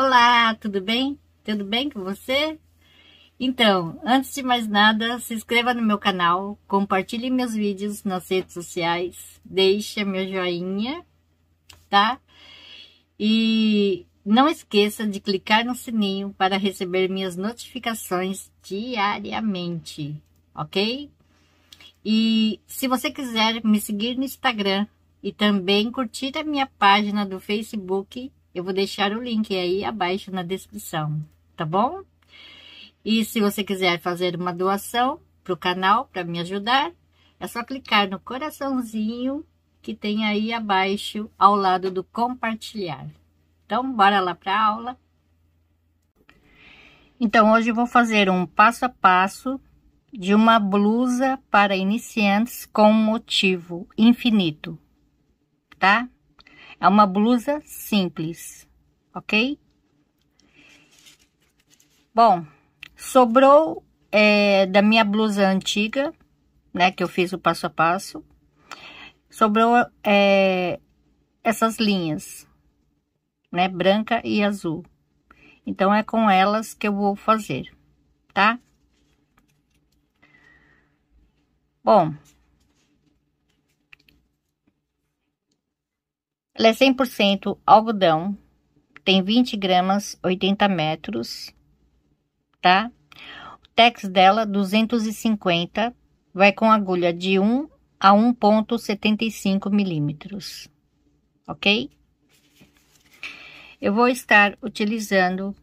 Olá, tudo bem? Tudo bem com você? Então, antes de mais nada, se inscreva no meu canal, compartilhe meus vídeos nas redes sociais, deixe meu joinha, tá? E não esqueça de clicar no sininho para receber minhas notificações diariamente, ok? E se você quiser me seguir no Instagram e também curtir a minha página do Facebook, eu vou deixar o link aí abaixo na descrição, tá bom? E se você quiser fazer uma doação para o canal para me ajudar, é só clicar no coraçãozinho que tem aí abaixo ao lado do compartilhar. Então, bora lá para a aula. Então, hoje eu vou fazer um passo a passo de uma blusa para iniciantes com motivo infinito, tá? É uma blusa simples, ok? Bom, sobrou é, da minha blusa antiga, né, que eu fiz o passo a passo, sobrou é, essas linhas, né, branca e azul. Então, é com elas que eu vou fazer, tá? Bom, Ela é 100% algodão, tem 20 gramas, 80 metros, tá? O tex dela, 250, vai com agulha de 1 a 1,75 milímetros, ok? Eu vou estar utilizando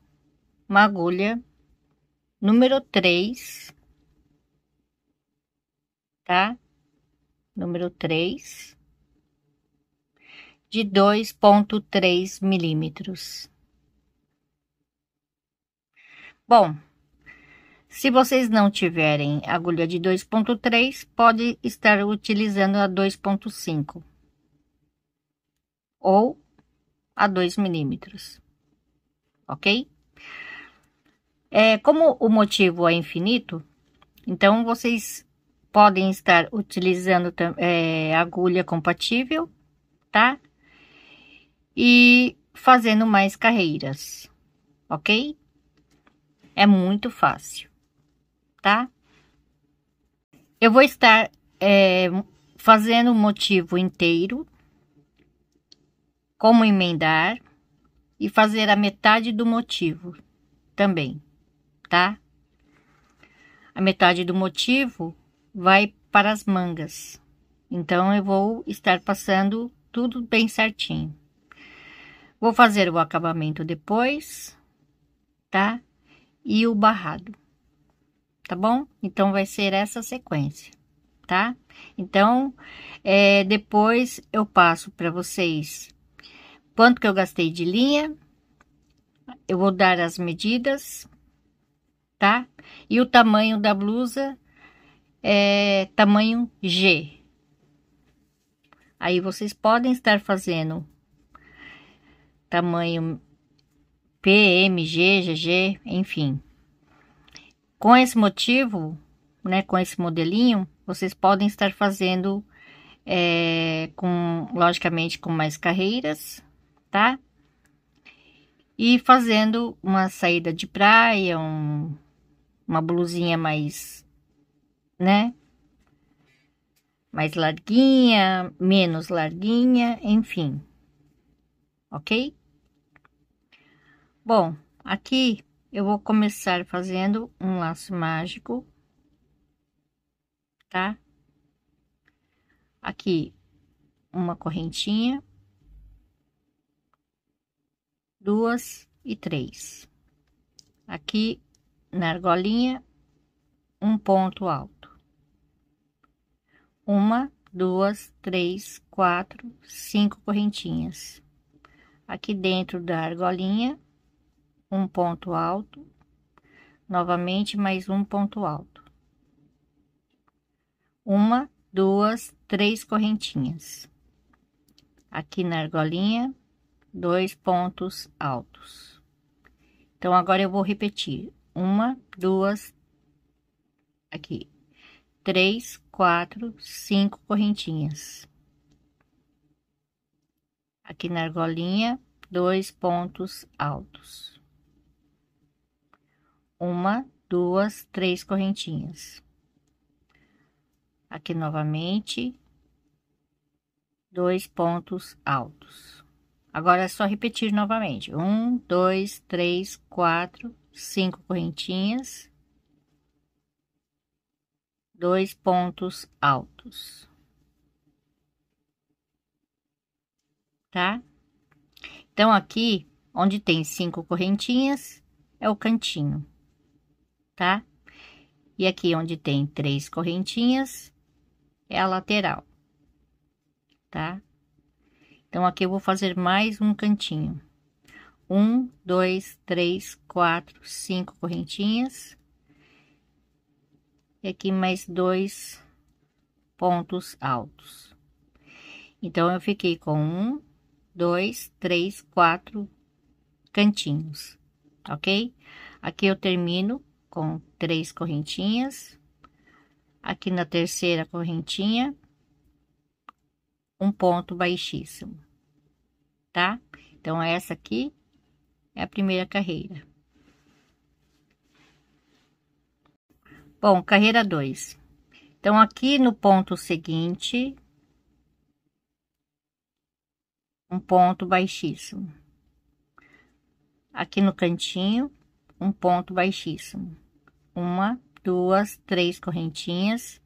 uma agulha número 3, tá? Número 3 de 2,3 milímetros. Bom, se vocês não tiverem agulha de 2,3, pode estar utilizando a 2,5 ou a 2 milímetros, ok? É, como o motivo é infinito, então vocês podem estar utilizando é, agulha compatível, tá? e fazendo mais carreiras, ok? É muito fácil, tá? Eu vou estar é, fazendo o motivo inteiro, como emendar e fazer a metade do motivo também, tá? A metade do motivo vai para as mangas. Então, eu vou estar passando tudo bem certinho. Vou fazer o acabamento depois, tá? E o barrado, tá bom? Então, vai ser essa sequência, tá? Então, é, depois eu passo para vocês quanto que eu gastei de linha, eu vou dar as medidas, tá? E o tamanho da blusa é tamanho G. Aí vocês podem estar fazendo tamanho PMG, GG, enfim. Com esse motivo, né, com esse modelinho, vocês podem estar fazendo é, com, logicamente, com mais carreiras, tá? E fazendo uma saída de praia, um, uma blusinha mais, né? Mais larguinha, menos larguinha, enfim, ok? Bom, aqui eu vou começar fazendo um laço mágico, tá? Aqui, uma correntinha, duas e três. Aqui, na argolinha, um ponto alto. Uma, duas, três, quatro, cinco correntinhas. Aqui dentro da argolinha, um ponto alto, novamente mais um ponto alto. Uma, duas, três correntinhas. Aqui na argolinha, dois pontos altos. Então, agora eu vou repetir: uma, duas, aqui, três, quatro, cinco correntinhas. Aqui na argolinha, dois pontos altos uma, duas, três correntinhas. Aqui novamente, dois pontos altos. Agora é só repetir novamente: um, dois, três, quatro, cinco correntinhas, dois pontos altos. Tá? Então, aqui onde tem cinco correntinhas é o cantinho tá? E aqui onde tem três correntinhas é a lateral, tá? Então, aqui eu vou fazer mais um cantinho. Um, dois, três, quatro, cinco correntinhas. E aqui mais dois pontos altos. Então, eu fiquei com um, dois, três, quatro cantinhos, ok? Aqui eu termino com três correntinhas. Aqui na terceira correntinha, um ponto baixíssimo, tá? Então, essa aqui é a primeira carreira. Bom, carreira 2. Então, aqui no ponto seguinte, um ponto baixíssimo. Aqui no cantinho, um ponto baixíssimo uma, duas, três correntinhas.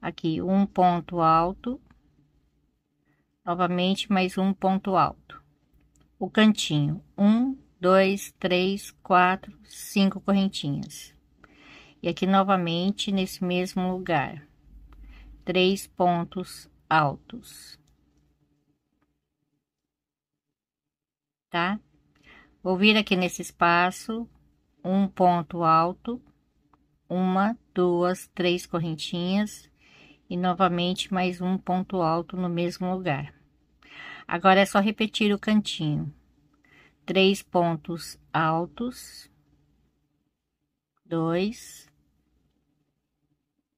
Aqui, um ponto alto. Novamente, mais um ponto alto. O cantinho, um, dois, três, quatro, cinco correntinhas. E aqui, novamente, nesse mesmo lugar. Três pontos altos. Tá? Vou vir aqui nesse espaço, um ponto alto uma, duas, três correntinhas e novamente mais um ponto alto no mesmo lugar. Agora é só repetir o cantinho. Três pontos altos, dois,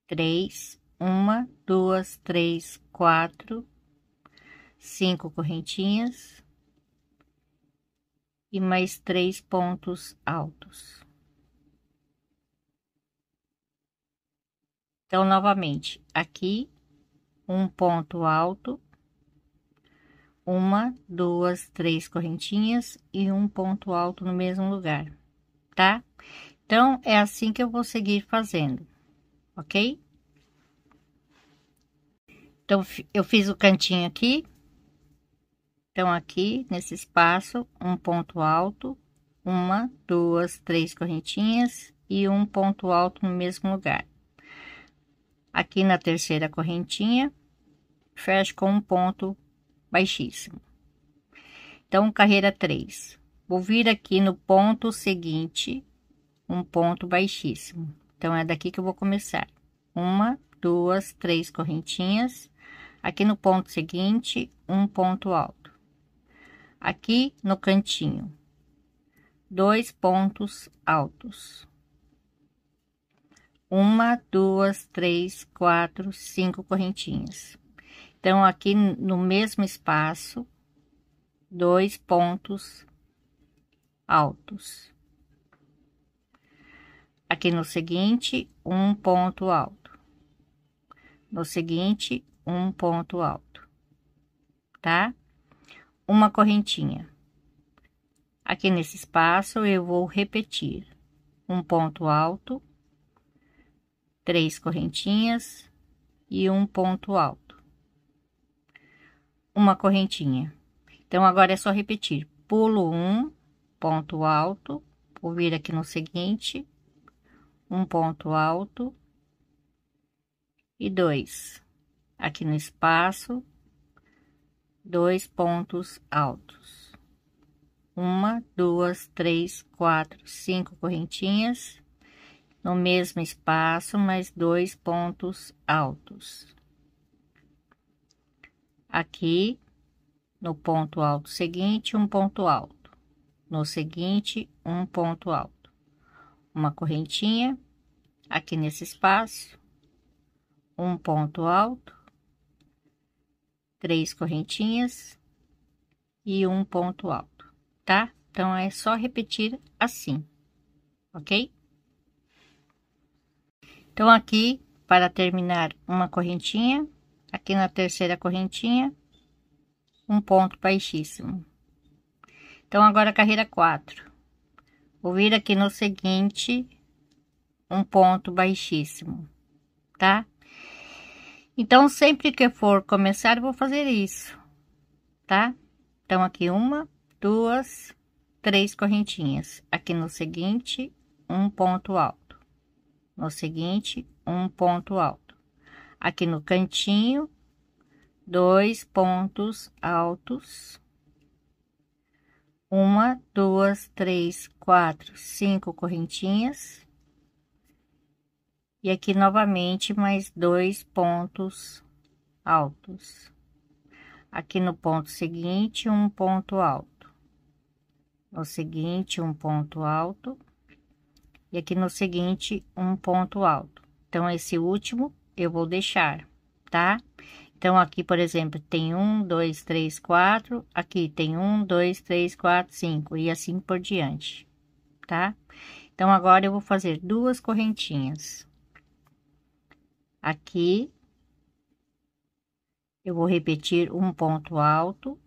três, uma, duas, três, quatro, cinco correntinhas e mais três pontos altos. Então, novamente, aqui um ponto alto, uma, duas, três correntinhas e um ponto alto no mesmo lugar, tá? Então, é assim que eu vou seguir fazendo, ok? Então, eu fiz o cantinho aqui. Então, aqui, nesse espaço, um ponto alto, uma, duas, três correntinhas e um ponto alto no mesmo lugar. Aqui na terceira correntinha, fecho com um ponto baixíssimo. Então, carreira 3. Vou vir aqui no ponto seguinte, um ponto baixíssimo. Então, é daqui que eu vou começar. Uma, duas, três correntinhas. Aqui no ponto seguinte, um ponto alto. Aqui no cantinho, dois pontos altos uma, duas, três, quatro, cinco correntinhas. Então, aqui no mesmo espaço, dois pontos altos. Aqui no seguinte, um ponto alto. No seguinte, um ponto alto, tá? Uma correntinha. Aqui nesse espaço, eu vou repetir um ponto alto três correntinhas e um ponto alto. Uma correntinha. Então, agora é só repetir. Pulo um, ponto alto, vou vir aqui no seguinte, um ponto alto e dois. Aqui no espaço, dois pontos altos. Uma, duas, três, quatro, cinco correntinhas no mesmo espaço, mais dois pontos altos. Aqui, no ponto alto seguinte, um ponto alto. No seguinte, um ponto alto. Uma correntinha, aqui nesse espaço, um ponto alto, três correntinhas e um ponto alto, tá? Então, é só repetir assim, ok? Então, aqui, para terminar uma correntinha, aqui na terceira correntinha, um ponto baixíssimo. Então, agora carreira 4. Vou vir aqui no seguinte, um ponto baixíssimo, tá? Então, sempre que for começar, vou fazer isso, tá? Então, aqui uma, duas, três correntinhas. Aqui no seguinte, um ponto alto no seguinte, um ponto alto. Aqui no cantinho, dois pontos altos. Uma, duas, três, quatro, cinco correntinhas. E aqui novamente mais dois pontos altos. Aqui no ponto seguinte, um ponto alto. No seguinte, um ponto alto e aqui no seguinte um ponto alto. Então, esse último eu vou deixar, tá? Então, aqui, por exemplo, tem um, dois, três, quatro, aqui tem um, dois, três, quatro, cinco e assim por diante, tá? Então, agora eu vou fazer duas correntinhas. Aqui, eu vou repetir um ponto alto,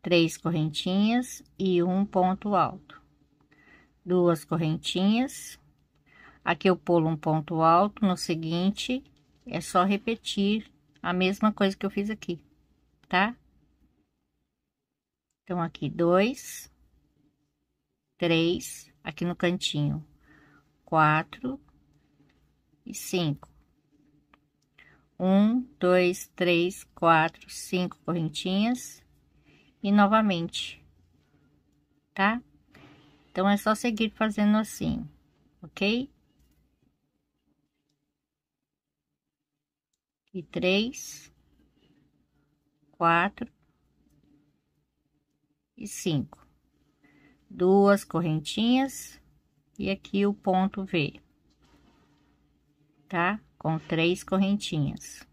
três correntinhas e um ponto alto duas correntinhas. Aqui eu pulo um ponto alto, no seguinte, é só repetir a mesma coisa que eu fiz aqui, tá? Então, aqui, dois, três, aqui no cantinho, quatro e cinco. Um, dois, três, quatro, cinco correntinhas e novamente, tá? Então, é só seguir fazendo assim, ok? E três, quatro e cinco. Duas correntinhas e aqui o ponto V, tá? Com três correntinhas.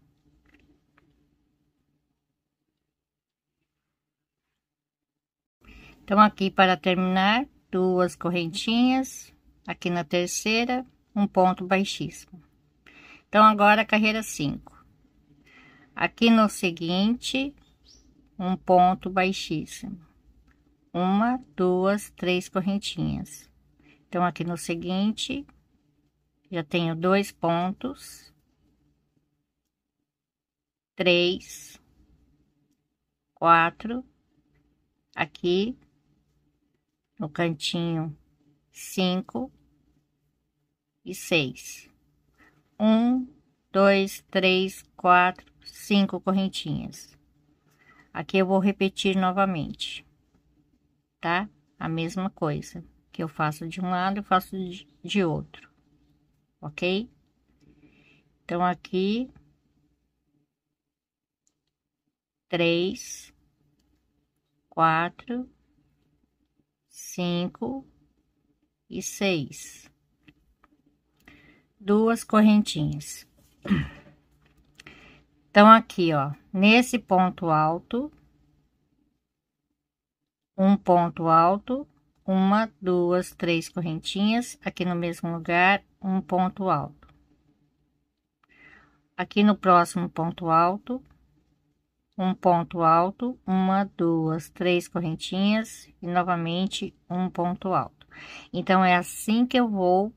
Então, aqui para terminar, duas correntinhas, aqui na terceira, um ponto baixíssimo. Então, agora carreira 5. Aqui no seguinte, um ponto baixíssimo. Uma, duas, três correntinhas. Então, aqui no seguinte, já tenho dois pontos. Três. Quatro. Aqui, no cantinho cinco e seis. Um, dois, três, quatro, cinco correntinhas. Aqui eu vou repetir novamente, tá? A mesma coisa que eu faço de um lado, eu faço de outro, ok? Então, aqui, três, quatro, cinco e seis. Duas correntinhas. Então, aqui, ó, nesse ponto alto, um ponto alto, uma, duas, três correntinhas, aqui no mesmo lugar, um ponto alto. Aqui no próximo ponto alto, um ponto alto, uma, duas, três correntinhas e novamente um ponto alto. Então, é assim que eu vou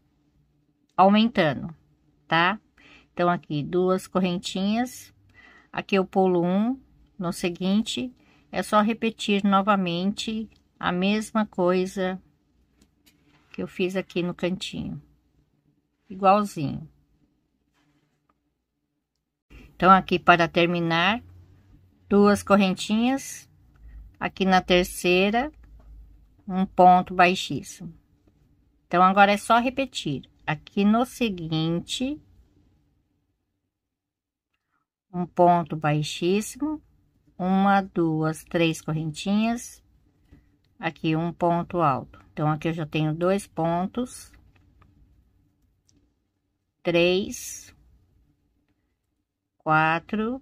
aumentando, tá? Então, aqui duas correntinhas, aqui eu pulo um, no seguinte, é só repetir novamente a mesma coisa que eu fiz aqui no cantinho, igualzinho. Então, aqui para terminar, duas correntinhas, aqui na terceira, um ponto baixíssimo. Então, agora é só repetir. Aqui no seguinte, um ponto baixíssimo, uma, duas, três correntinhas, aqui um ponto alto. Então, aqui eu já tenho dois pontos, três, quatro,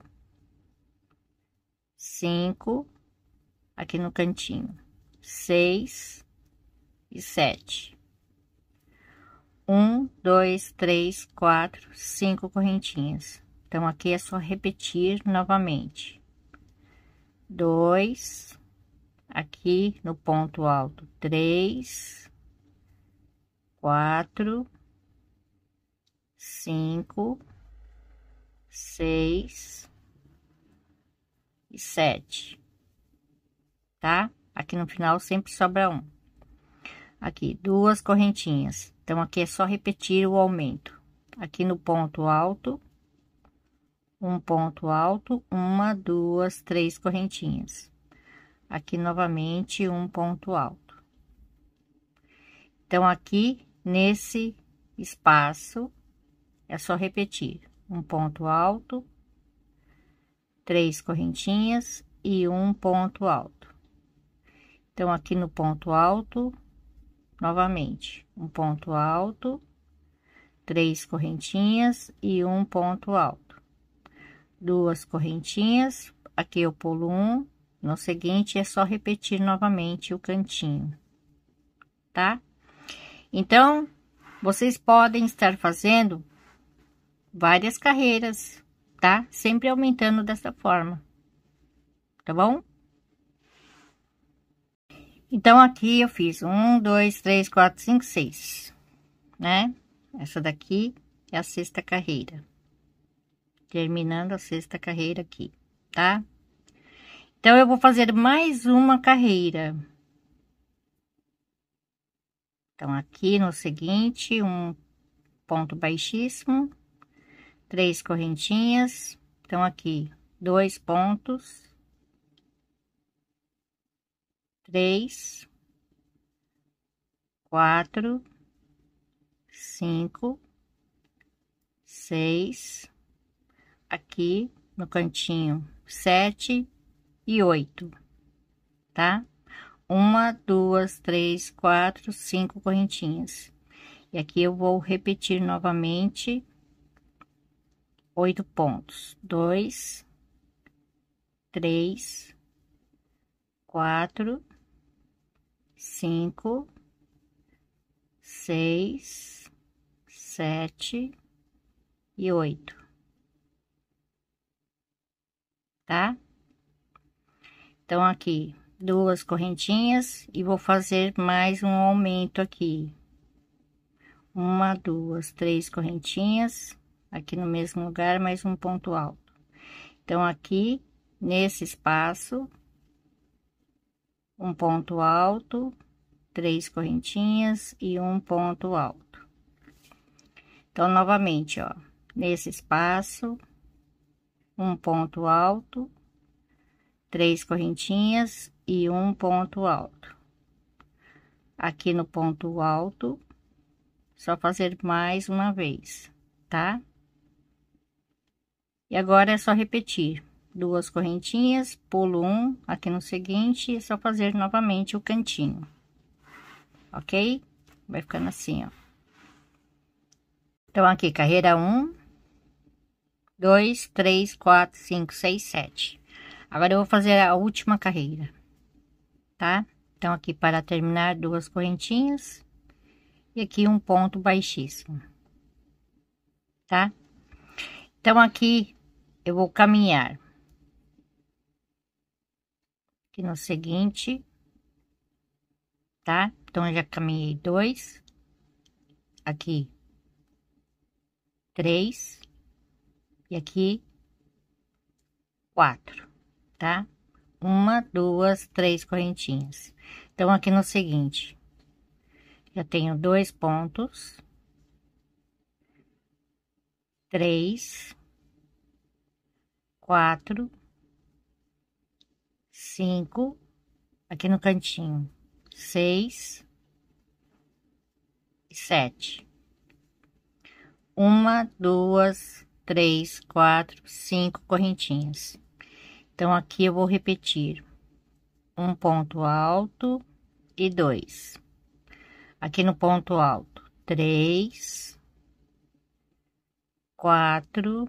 cinco, aqui no cantinho, seis e sete. Um, dois, três, quatro, cinco correntinhas. Então, aqui é só repetir novamente. Dois, aqui no ponto alto, três, quatro, cinco, seis, e 7, tá? Aqui no final sempre sobra um. Aqui, duas correntinhas. Então, aqui é só repetir o aumento. Aqui no ponto alto, um ponto alto, uma, duas, três correntinhas. Aqui novamente, um ponto alto. Então, aqui nesse espaço, é só repetir um ponto alto, três correntinhas e um ponto alto. Então, aqui no ponto alto, novamente, um ponto alto, três correntinhas e um ponto alto. Duas correntinhas, aqui eu pulo um, no seguinte é só repetir novamente o cantinho, tá? Então, vocês podem estar fazendo várias carreiras tá? Sempre aumentando dessa forma, tá bom? Então, aqui eu fiz um, dois, três, quatro, cinco, seis, né? Essa daqui é a sexta carreira. Terminando a sexta carreira aqui, tá? Então, eu vou fazer mais uma carreira. Então, aqui no seguinte, um ponto baixíssimo, três correntinhas, então aqui dois pontos, três, quatro, cinco, seis, aqui no cantinho sete e oito, tá? Uma, duas, três, quatro, cinco correntinhas. E aqui eu vou repetir novamente oito pontos. Dois, três, quatro, cinco, seis, sete e oito. Tá? Então, aqui, duas correntinhas e vou fazer mais um aumento aqui. Uma, duas, três correntinhas aqui no mesmo lugar, mais um ponto alto. Então, aqui, nesse espaço, um ponto alto, três correntinhas e um ponto alto. Então, novamente, ó, nesse espaço, um ponto alto, três correntinhas e um ponto alto. Aqui no ponto alto, só fazer mais uma vez, tá? E agora é só repetir duas correntinhas, pulo um aqui no seguinte, é só fazer novamente o cantinho, ok? Vai ficando assim, ó. Então, aqui, carreira um, dois, três, quatro, cinco, seis, sete. Agora, eu vou fazer a última carreira, tá? Então, aqui, para terminar, duas correntinhas e aqui um ponto baixíssimo, tá? Então, aqui, eu vou caminhar. Aqui no seguinte, tá? Então, já caminhei dois, aqui três e aqui quatro, tá? Uma, duas, três correntinhas. Então, aqui no seguinte, já tenho dois pontos, três, quatro, cinco, aqui no cantinho, seis e sete. Uma, duas, três, quatro, cinco correntinhas. Então, aqui eu vou repetir um ponto alto e dois. Aqui no ponto alto, três, quatro,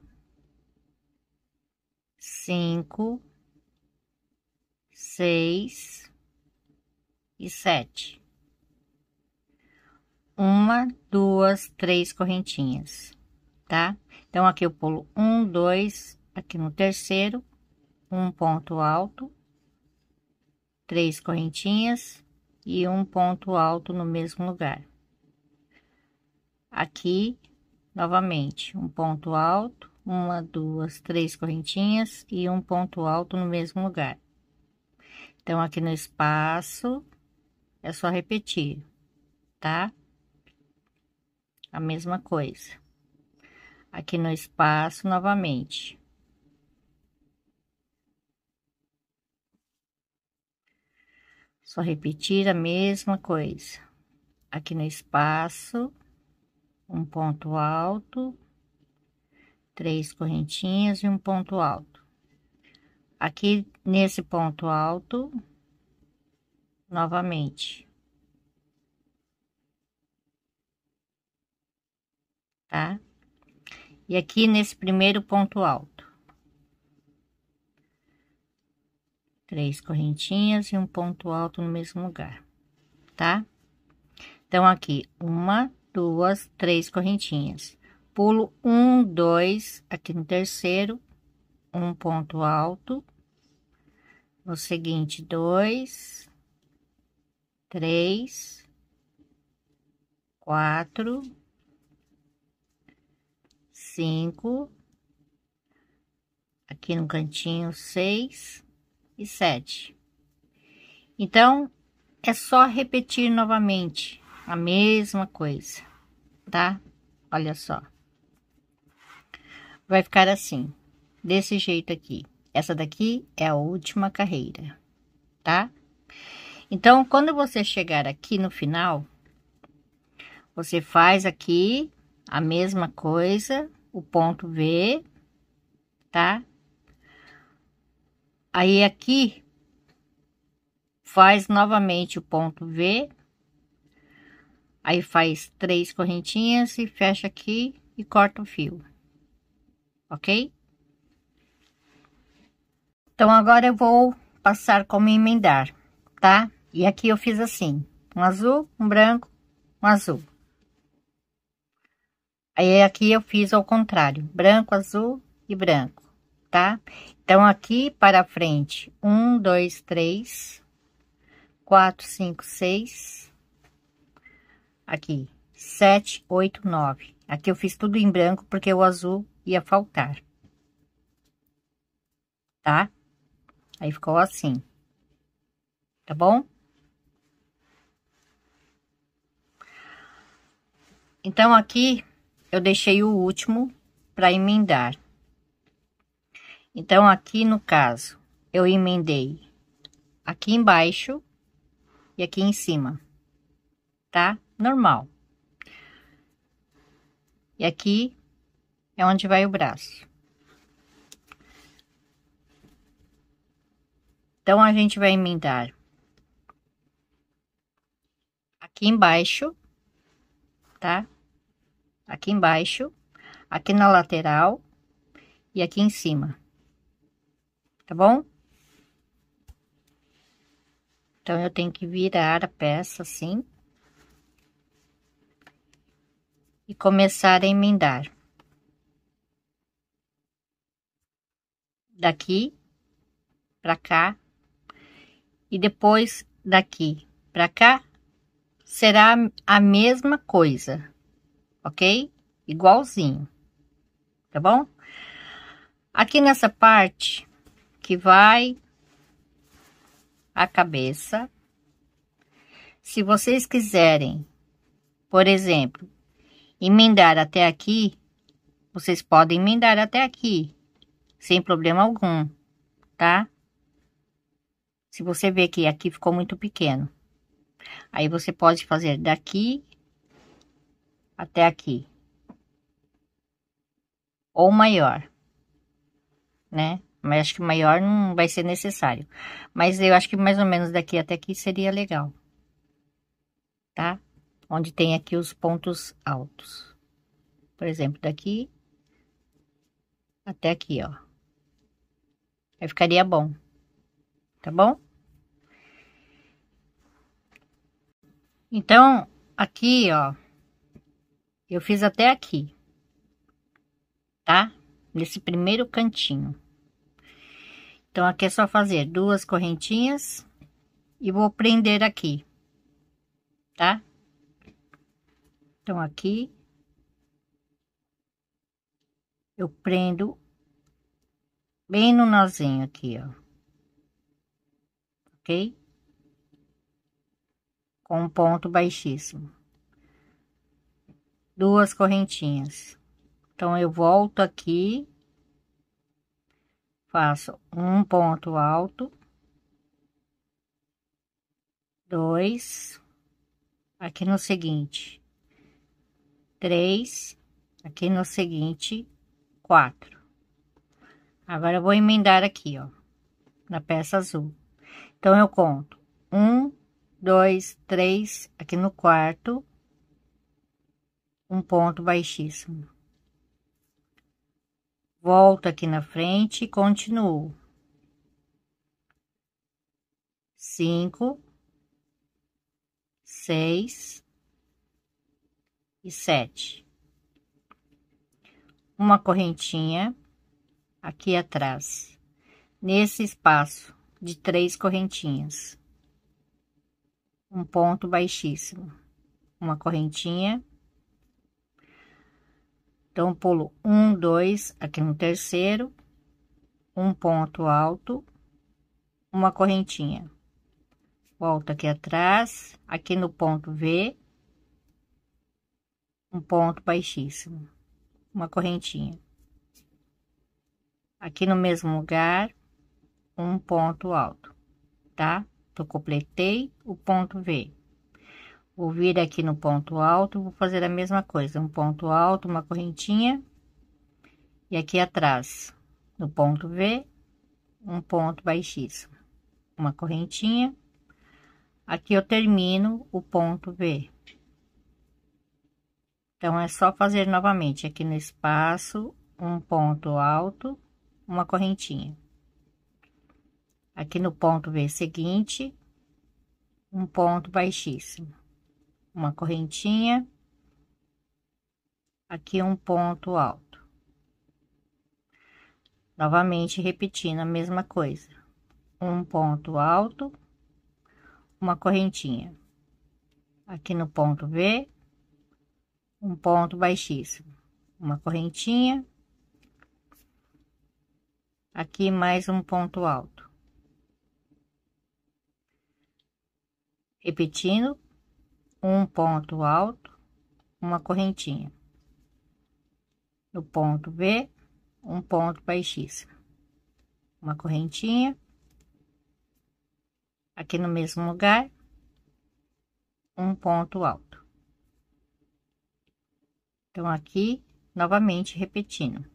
cinco, seis e sete. Uma, duas, três correntinhas, tá? Então, aqui eu pulo um, dois, aqui no terceiro, um ponto alto, três correntinhas e um ponto alto no mesmo lugar. Aqui, novamente, um ponto alto, uma, duas, três correntinhas e um ponto alto no mesmo lugar. Então, aqui no espaço, é só repetir, tá? A mesma coisa. Aqui no espaço, novamente. Só repetir a mesma coisa. Aqui no espaço, um ponto alto três correntinhas e um ponto alto. Aqui nesse ponto alto, novamente. Tá? E aqui nesse primeiro ponto alto. Três correntinhas e um ponto alto no mesmo lugar, tá? Então, aqui, uma, duas, três correntinhas pulo um, dois, aqui no terceiro, um ponto alto, no seguinte, dois, três, quatro, cinco, aqui no cantinho, seis e sete. Então, é só repetir novamente a mesma coisa, tá? Olha só vai ficar assim, desse jeito aqui. Essa daqui é a última carreira, tá? Então, quando você chegar aqui no final, você faz aqui a mesma coisa, o ponto V, tá? Aí aqui faz novamente o ponto V, aí faz três correntinhas e fecha aqui e corta o fio ok? Então, agora eu vou passar como emendar, tá? E aqui eu fiz assim, um azul, um branco, um azul. Aí, aqui eu fiz ao contrário, branco, azul e branco, tá? Então, aqui para frente, um, dois, três, quatro, cinco, seis, aqui, sete, oito, nove. Aqui eu fiz tudo em branco, porque o azul ia faltar. Tá? Aí ficou assim. Tá bom? Então, aqui eu deixei o último para emendar. Então, aqui no caso, eu emendei aqui embaixo e aqui em cima, tá? Normal. E aqui é onde vai o braço. Então, a gente vai emendar aqui embaixo, tá? Aqui embaixo, aqui na lateral e aqui em cima, tá bom? Então, eu tenho que virar a peça assim. E começar a emendar. daqui para cá e depois daqui para cá será a mesma coisa, ok? Igualzinho, tá bom? Aqui nessa parte que vai a cabeça, se vocês quiserem, por exemplo, emendar até aqui, vocês podem emendar até aqui, sem problema algum, tá? Se você ver que aqui ficou muito pequeno, aí você pode fazer daqui até aqui, ou maior, né? Mas acho que maior não vai ser necessário, mas eu acho que mais ou menos daqui até aqui seria legal, tá? Onde tem aqui os pontos altos, por exemplo, daqui até aqui, ó. Aí ficaria bom, tá bom? Então, aqui, ó, eu fiz até aqui, tá? Nesse primeiro cantinho. Então, aqui é só fazer duas correntinhas e vou prender aqui, tá? Então, aqui eu prendo bem no nozinho aqui, ó. Ok? Com um ponto baixíssimo. Duas correntinhas. Então, eu volto aqui, faço um ponto alto, dois, aqui no seguinte, três, aqui no seguinte, quatro. Agora eu vou emendar aqui, ó, na peça azul. Então, eu conto um, dois, três, aqui no quarto, um ponto baixíssimo. Volto aqui na frente e continuo. Cinco, seis e sete. Uma correntinha aqui atrás, nesse espaço de três correntinhas. Um ponto baixíssimo, uma correntinha. Então, pulo um, dois, aqui no terceiro, um ponto alto, uma correntinha. Volto aqui atrás, aqui no ponto V, um ponto baixíssimo, uma correntinha aqui no mesmo lugar, um ponto alto, tá? Eu completei o ponto V. Vou vir aqui no ponto alto, vou fazer a mesma coisa, um ponto alto, uma correntinha, e aqui atrás, no ponto V, um ponto baixíssimo, uma correntinha. Aqui eu termino o ponto V. Então, é só fazer novamente aqui no espaço, um ponto alto, uma correntinha. Aqui no ponto V seguinte, um ponto baixíssimo, uma correntinha, aqui um ponto alto. Novamente repetindo a mesma coisa, um ponto alto, uma correntinha. Aqui no ponto V, um ponto baixíssimo, uma correntinha, Aqui mais um ponto alto. Repetindo, um ponto alto, uma correntinha. No ponto B, um ponto baixíssimo. Uma correntinha. Aqui no mesmo lugar, um ponto alto. Então, aqui, novamente repetindo.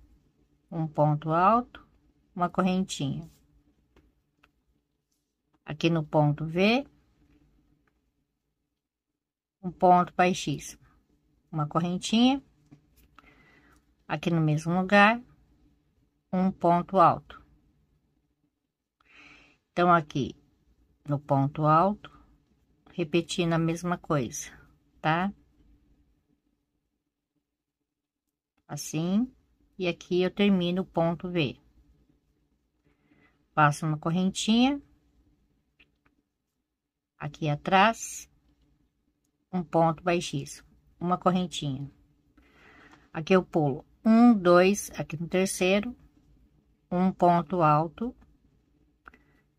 Um ponto alto, uma correntinha. Aqui no ponto V, um ponto baixíssimo, uma correntinha. Aqui no mesmo lugar, um ponto alto. Então, aqui no ponto alto, repetindo a mesma coisa, tá? Assim, e aqui eu termino o ponto V. Passo uma correntinha. Aqui atrás. Um ponto baixíssimo. Uma correntinha. Aqui eu pulo um, dois, aqui no terceiro. Um ponto alto.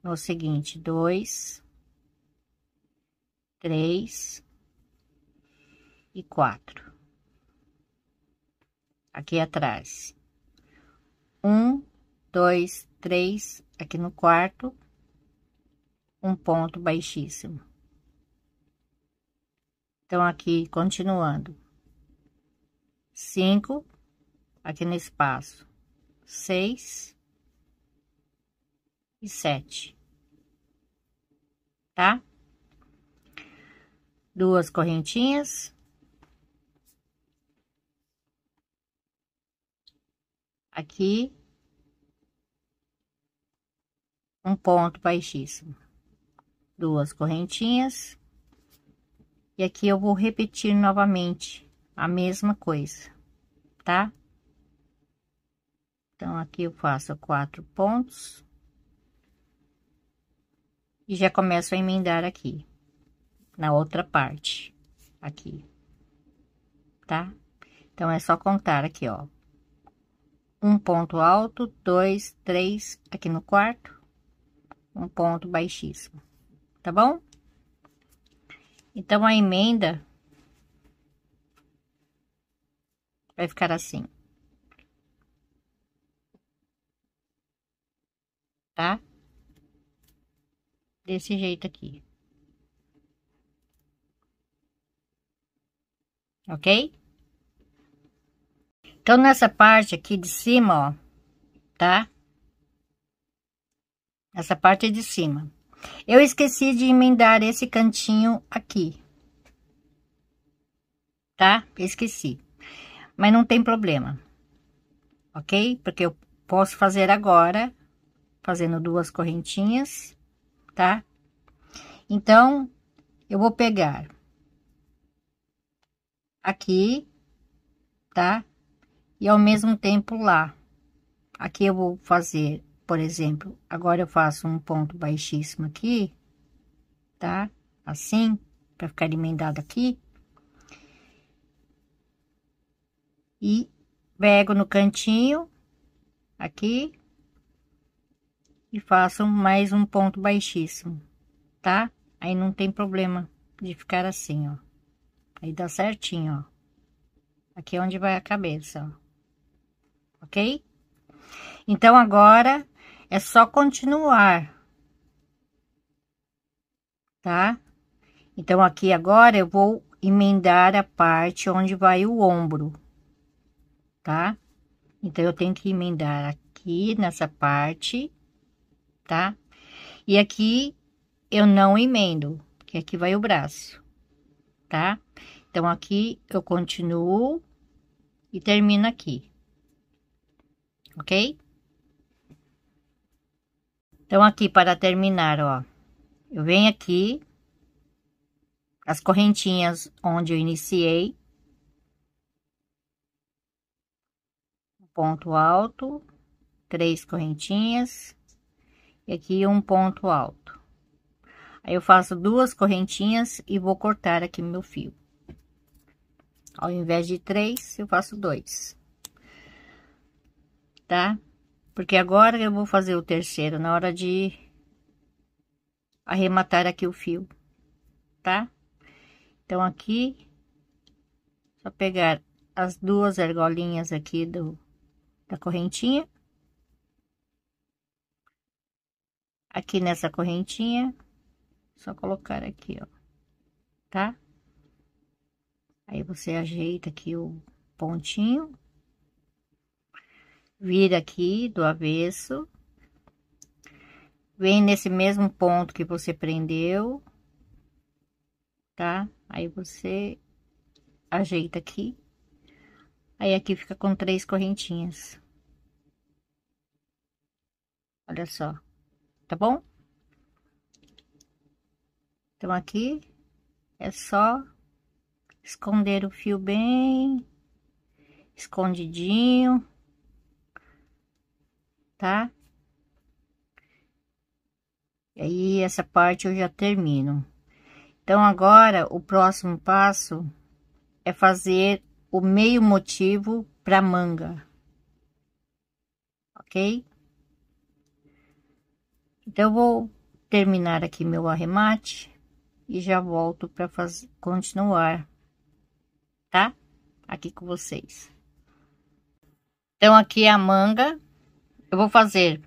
No seguinte, dois. Três. E quatro aqui atrás. Um, dois, três, aqui no quarto, um ponto baixíssimo. Então, aqui, continuando. Cinco, aqui no espaço, seis e sete, tá? Duas correntinhas. Aqui, um ponto baixíssimo, duas correntinhas, e aqui eu vou repetir novamente a mesma coisa, tá? Então, aqui eu faço quatro pontos. E já começo a emendar aqui, na outra parte, aqui, tá? Então, é só contar aqui, ó. Um ponto alto, dois, três, aqui no quarto, um ponto baixíssimo, tá bom? Então, a emenda vai ficar assim. Tá? Desse jeito aqui. Ok? Então, nessa parte aqui de cima, ó, tá? essa parte de cima. Eu esqueci de emendar esse cantinho aqui. Tá? Esqueci. Mas não tem problema. Ok? Porque eu posso fazer agora, fazendo duas correntinhas, tá? Então, eu vou pegar aqui, tá? E ao mesmo tempo lá. Aqui eu vou fazer por exemplo, agora eu faço um ponto baixíssimo aqui, tá? Assim, para ficar emendado aqui. E pego no cantinho, aqui, e faço mais um ponto baixíssimo, tá? Aí não tem problema de ficar assim, ó. Aí dá certinho, ó. Aqui é onde vai a cabeça, ó. Ok? Então, agora, é só continuar. Tá? Então, aqui agora eu vou emendar a parte onde vai o ombro, tá? Então, eu tenho que emendar aqui nessa parte, tá? E aqui eu não emendo, porque aqui vai o braço, tá? Então, aqui eu continuo e termino aqui, ok? Então, aqui para terminar, ó, eu venho aqui, as correntinhas onde eu iniciei, ponto alto, três correntinhas, e aqui um ponto alto. Aí, eu faço duas correntinhas e vou cortar aqui meu fio. Ao invés de três, eu faço dois, tá? Porque agora eu vou fazer o terceiro na hora de arrematar aqui o fio, tá? Então, aqui, só pegar as duas argolinhas aqui do, da correntinha. Aqui nessa correntinha, só colocar aqui, ó, tá? Aí, você ajeita aqui o pontinho. Vira aqui do avesso, vem nesse mesmo ponto que você prendeu, tá? Aí você ajeita aqui, aí aqui fica com três correntinhas. Olha só, tá bom? Então, aqui é só esconder o fio bem escondidinho tá? E aí, essa parte eu já termino. Então, agora, o próximo passo é fazer o meio motivo para manga, ok? Então, eu vou terminar aqui meu arremate e já volto para continuar, tá? Aqui com vocês. Então, aqui é a manga eu vou fazer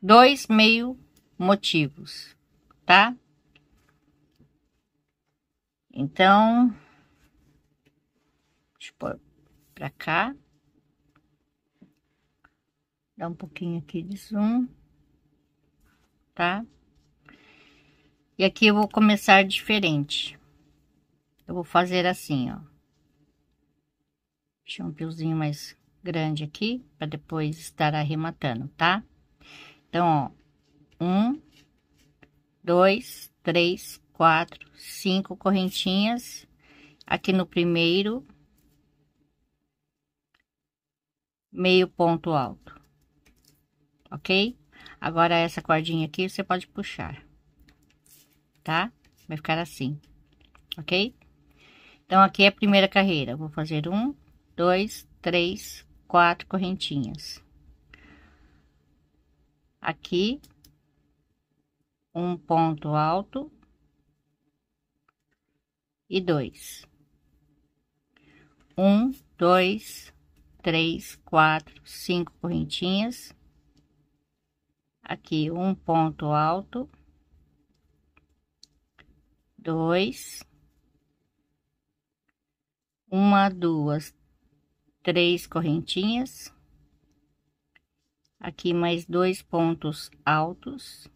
dois meio motivos, tá? Então, deixa eu pôr pra cá. Dá um pouquinho aqui de zoom, tá? E aqui eu vou começar diferente. Eu vou fazer assim, ó. Deixa um piozinho mais grande aqui, para depois estar arrematando, tá? Então, ó, um, dois, três, quatro, cinco correntinhas. Aqui no primeiro, meio ponto alto, ok? Agora, essa cordinha aqui, você pode puxar, tá? Vai ficar assim, ok? Então, aqui é a primeira carreira. vou fazer um, dois, três, quatro correntinhas. Aqui, um ponto alto e dois. Um, dois, três, quatro, cinco correntinhas. Aqui, um ponto alto, dois, uma, duas, três correntinhas, aqui mais dois pontos altos,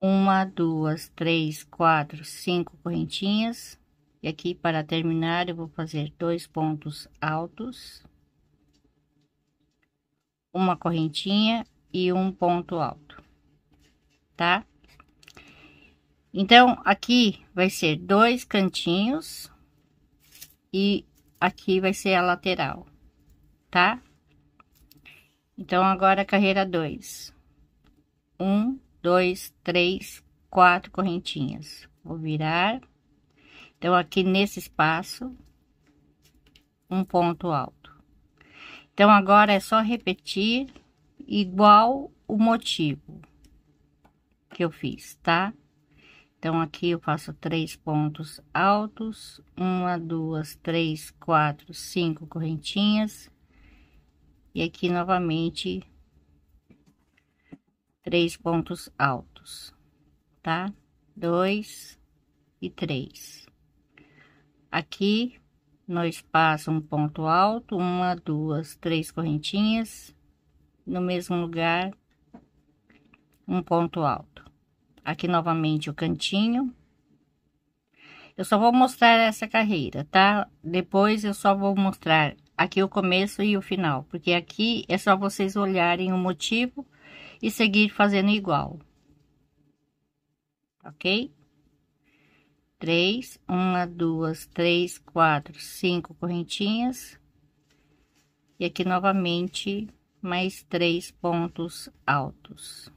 uma, duas, três, quatro, cinco correntinhas, e aqui para terminar eu vou fazer dois pontos altos, uma correntinha e um ponto alto, tá? Então, aqui vai ser dois cantinhos e aqui vai ser a lateral, tá? Então, agora carreira 2. um, dois, três, quatro correntinhas. Vou virar. Então, aqui nesse espaço, um ponto alto. Então, agora é só repetir igual o motivo que eu fiz, tá? Então, aqui eu faço três pontos altos, uma, duas, três, quatro, cinco correntinhas. E aqui, novamente, três pontos altos, tá? Dois e três. Aqui, no espaço, um ponto alto, uma, duas, três correntinhas. No mesmo lugar, um ponto alto. Aqui novamente o cantinho. Eu só vou mostrar essa carreira, tá? Depois eu só vou mostrar aqui o começo e o final, porque aqui é só vocês olharem o motivo e seguir fazendo igual. Ok? Três, uma, duas, três, quatro, cinco correntinhas. E aqui novamente, mais três pontos altos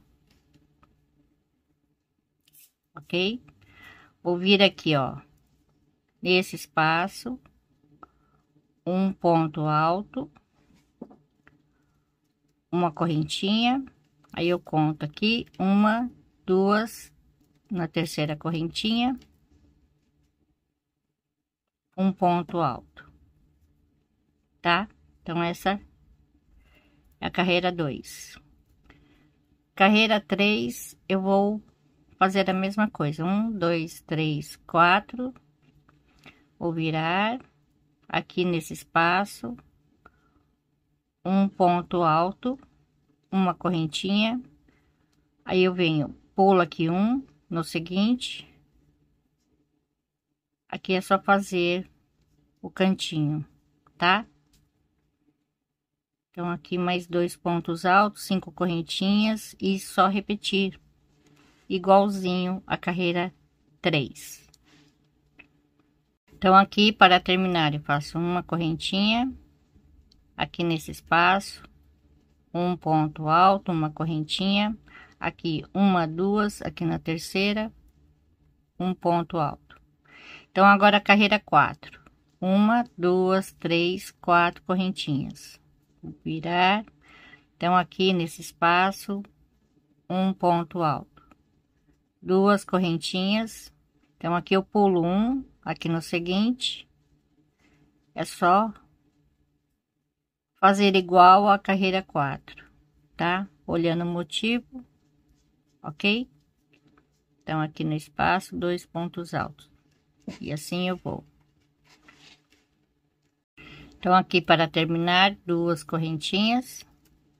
ok? Vou vir aqui, ó, nesse espaço, um ponto alto, uma correntinha, aí eu conto aqui, uma, duas, na terceira correntinha, um ponto alto, tá? Então, essa é a carreira 2. Carreira 3, eu vou fazer a mesma coisa. Um, dois, três, quatro. Vou virar aqui nesse espaço. Um ponto alto, uma correntinha. Aí eu venho, pulo aqui um, no seguinte. Aqui é só fazer o cantinho, tá? Então, aqui mais dois pontos altos, cinco correntinhas e só repetir igualzinho a carreira 3. Então, aqui para terminar, eu faço uma correntinha aqui nesse espaço, um ponto alto, uma correntinha, aqui uma, duas, aqui na terceira, um ponto alto. Então, agora a carreira 4, uma, duas, três, quatro correntinhas, virar. Então, aqui nesse espaço, um ponto alto duas correntinhas. Então, aqui eu pulo um, aqui no seguinte. É só fazer igual a carreira 4, tá? Olhando o motivo, ok? Então, aqui no espaço, dois pontos altos. E assim eu vou. Então, aqui para terminar, duas correntinhas.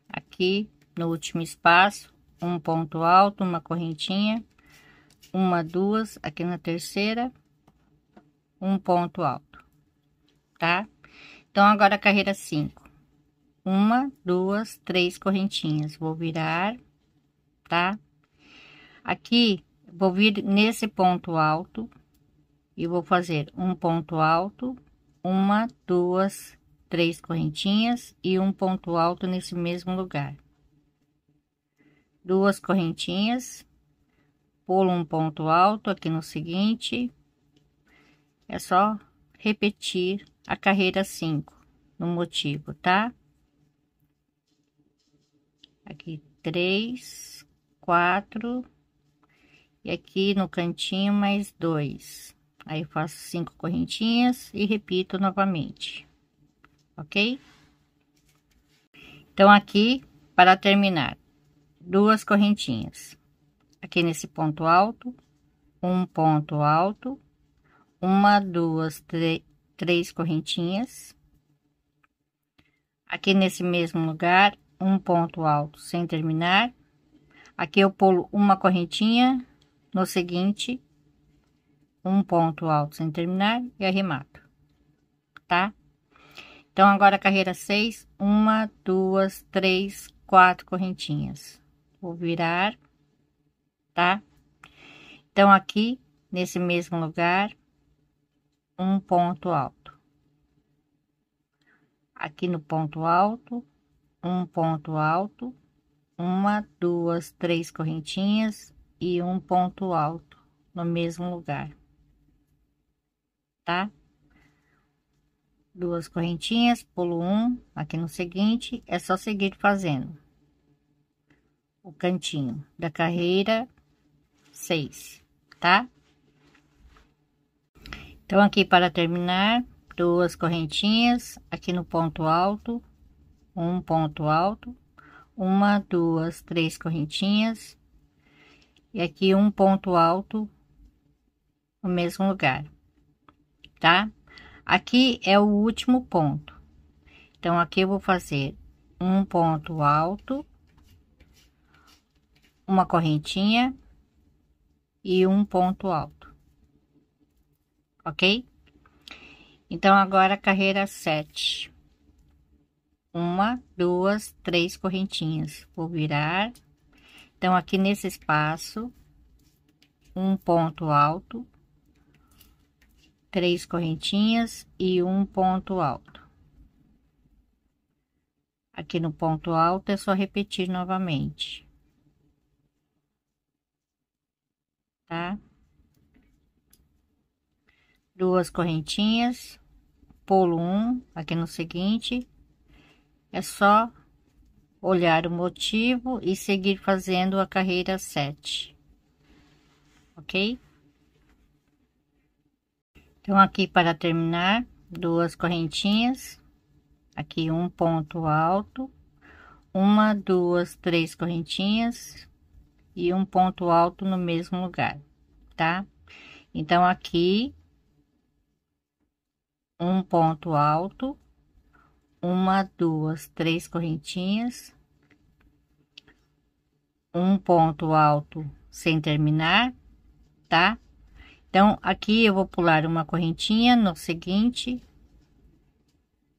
Aqui no último espaço, um ponto alto, uma correntinha uma, duas, aqui na terceira, um ponto alto, tá? Então, agora a carreira cinco Uma, duas, três correntinhas. Vou virar, tá? Aqui, vou vir nesse ponto alto e vou fazer um ponto alto, uma, duas, três correntinhas e um ponto alto nesse mesmo lugar. Duas correntinhas, pulo um ponto alto aqui no seguinte, é só repetir a carreira 5 no motivo, tá? Aqui três, quatro, e aqui no cantinho mais dois. Aí faço cinco correntinhas e repito novamente, ok? Então, aqui, para terminar, duas correntinhas aqui nesse ponto alto, um ponto alto, uma, duas, três correntinhas. Aqui nesse mesmo lugar, um ponto alto sem terminar. Aqui eu pulo uma correntinha, no seguinte, um ponto alto sem terminar e arremato, tá? Então, agora carreira seis, uma, duas, três, quatro correntinhas. Vou virar tá? Então, aqui, nesse mesmo lugar, um ponto alto. Aqui no ponto alto, um ponto alto, uma, duas, três correntinhas e um ponto alto no mesmo lugar, tá? Duas correntinhas, pulo um, aqui no seguinte, é só seguir fazendo o cantinho da carreira 6, tá? Então, aqui para terminar, duas correntinhas, aqui no ponto alto, um ponto alto, uma, duas, três correntinhas, e aqui um ponto alto no mesmo lugar, tá? Aqui é o último ponto. Então, aqui eu vou fazer um ponto alto, uma correntinha, e um ponto alto. Ok? Então, agora carreira 7. Uma, duas, três correntinhas. Vou virar. Então, aqui nesse espaço, um ponto alto, três correntinhas e um ponto alto. Aqui no ponto alto é só repetir novamente. tá? Duas correntinhas, pulo um aqui no seguinte, é só olhar o motivo e seguir fazendo a carreira 7, ok? Então, aqui para terminar, duas correntinhas, aqui um ponto alto, uma, duas, três correntinhas, e um ponto alto no mesmo lugar, tá? Então, aqui, um ponto alto, uma, duas, três correntinhas, um ponto alto sem terminar, tá? Então, aqui eu vou pular uma correntinha no seguinte,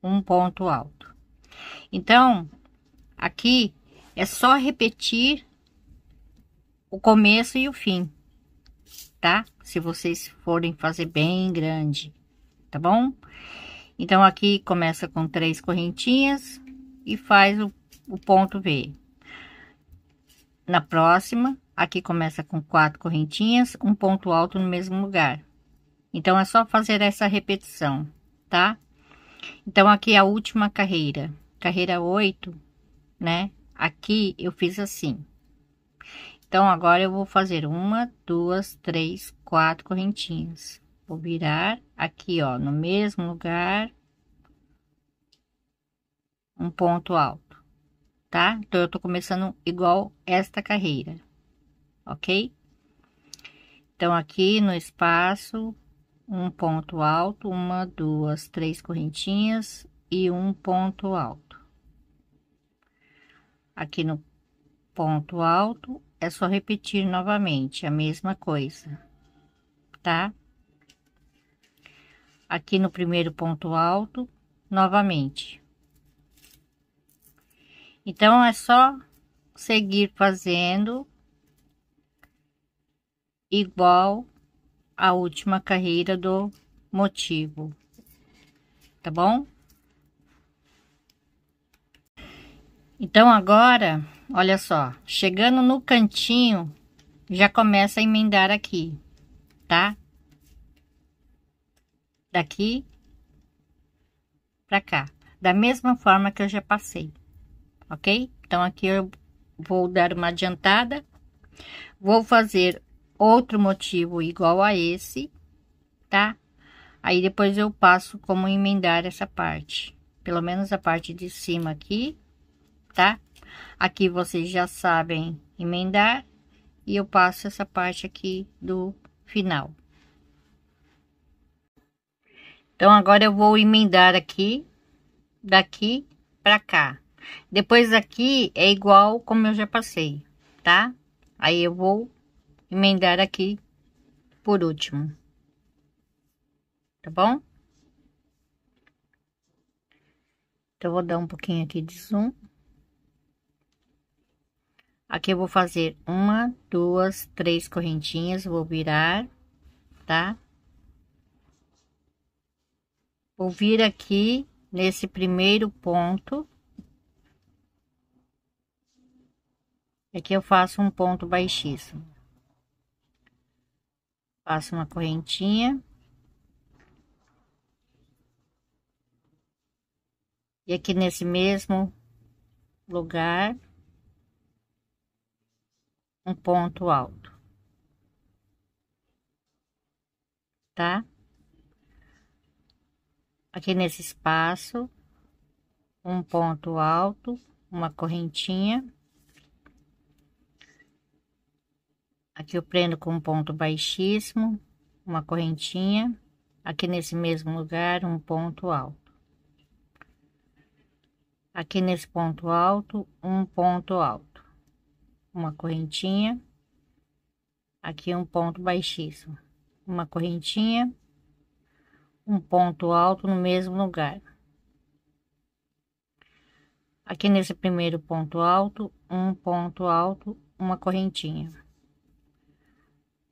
um ponto alto. Então, aqui é só repetir o começo e o fim, tá? Se vocês forem fazer bem grande, tá bom? Então, aqui começa com três correntinhas e faz o, o ponto V. Na próxima, aqui começa com quatro correntinhas, um ponto alto no mesmo lugar. Então, é só fazer essa repetição, tá? Então, aqui é a última carreira, carreira 8, né? Aqui eu fiz assim. Então, agora eu vou fazer uma, duas, três, quatro correntinhas. Vou virar aqui, ó, no mesmo lugar, um ponto alto, tá? Então, eu tô começando igual esta carreira, ok? Então, aqui no espaço, um ponto alto, uma, duas, três correntinhas e um ponto alto. Aqui no ponto alto, é só repetir novamente a mesma coisa, tá? Aqui no primeiro ponto alto, novamente. Então, é só seguir fazendo igual a última carreira do motivo, tá bom? Então, agora olha só, chegando no cantinho, já começa a emendar aqui, tá? Daqui pra cá, da mesma forma que eu já passei, ok? Então, aqui eu vou dar uma adiantada, vou fazer outro motivo igual a esse, tá? Aí, depois eu passo como emendar essa parte, pelo menos a parte de cima aqui, tá? Aqui vocês já sabem emendar e eu passo essa parte aqui do final. Então, agora eu vou emendar aqui, daqui pra cá. Depois aqui é igual como eu já passei, tá? Aí eu vou emendar aqui por último. Tá bom? Então, eu vou dar um pouquinho aqui de zoom. Aqui eu vou fazer uma, duas, três correntinhas, vou virar, tá? Vou vir aqui nesse primeiro ponto. Aqui eu faço um ponto baixíssimo. Faço uma correntinha. E aqui nesse mesmo lugar, um ponto alto, tá? Aqui nesse espaço, um ponto alto, uma correntinha. Aqui eu prendo com um ponto baixíssimo, uma correntinha. Aqui nesse mesmo lugar, um ponto alto. Aqui nesse ponto alto, um ponto alto uma correntinha, aqui um ponto baixíssimo, uma correntinha, um ponto alto no mesmo lugar. Aqui nesse primeiro ponto alto, um ponto alto, uma correntinha.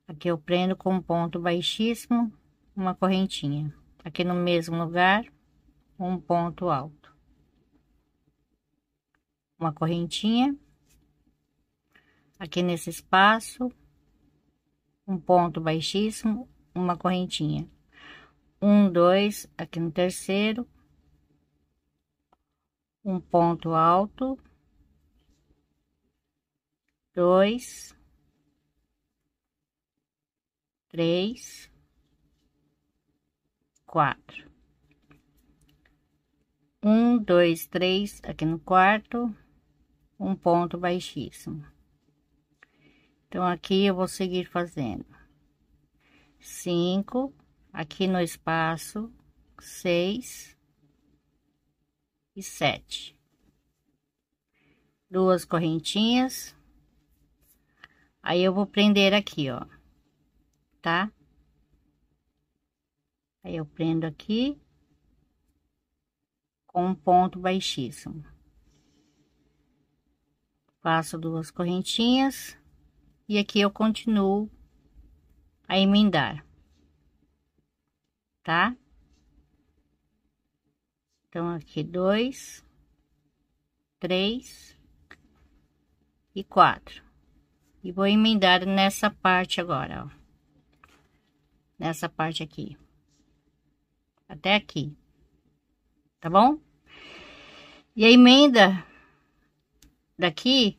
Aqui eu prendo com um ponto baixíssimo, uma correntinha. Aqui no mesmo lugar, um ponto alto. Uma correntinha aqui nesse espaço, um ponto baixíssimo, uma correntinha. Um, dois, aqui no terceiro, um ponto alto, dois, três, quatro. Um, dois, três, aqui no quarto, um ponto baixíssimo. Então, aqui eu vou seguir fazendo. Cinco, aqui no espaço, seis e sete. Duas correntinhas. Aí, eu vou prender aqui, ó, tá? Aí, eu prendo aqui com um ponto baixíssimo. faço duas correntinhas e aqui eu continuo a emendar, tá? Então, aqui dois, três e quatro. E vou emendar nessa parte agora, ó. Nessa parte aqui. Até aqui. Tá bom? E a emenda daqui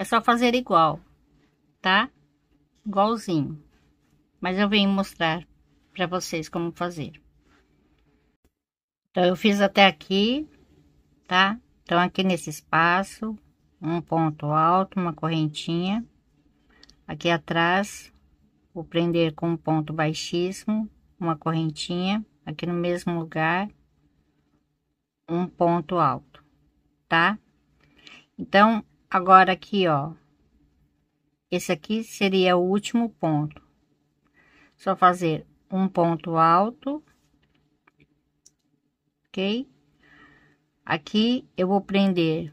é só fazer igual, tá? Igualzinho. Mas eu venho mostrar para vocês como fazer. Então, eu fiz até aqui, tá? Então, aqui nesse espaço, um ponto alto, uma correntinha. Aqui atrás, vou prender com um ponto baixíssimo, uma correntinha. Aqui no mesmo lugar, um ponto alto, tá? Então, Agora aqui, ó. Esse aqui seria o último ponto. Só fazer um ponto alto. Ok? Aqui eu vou prender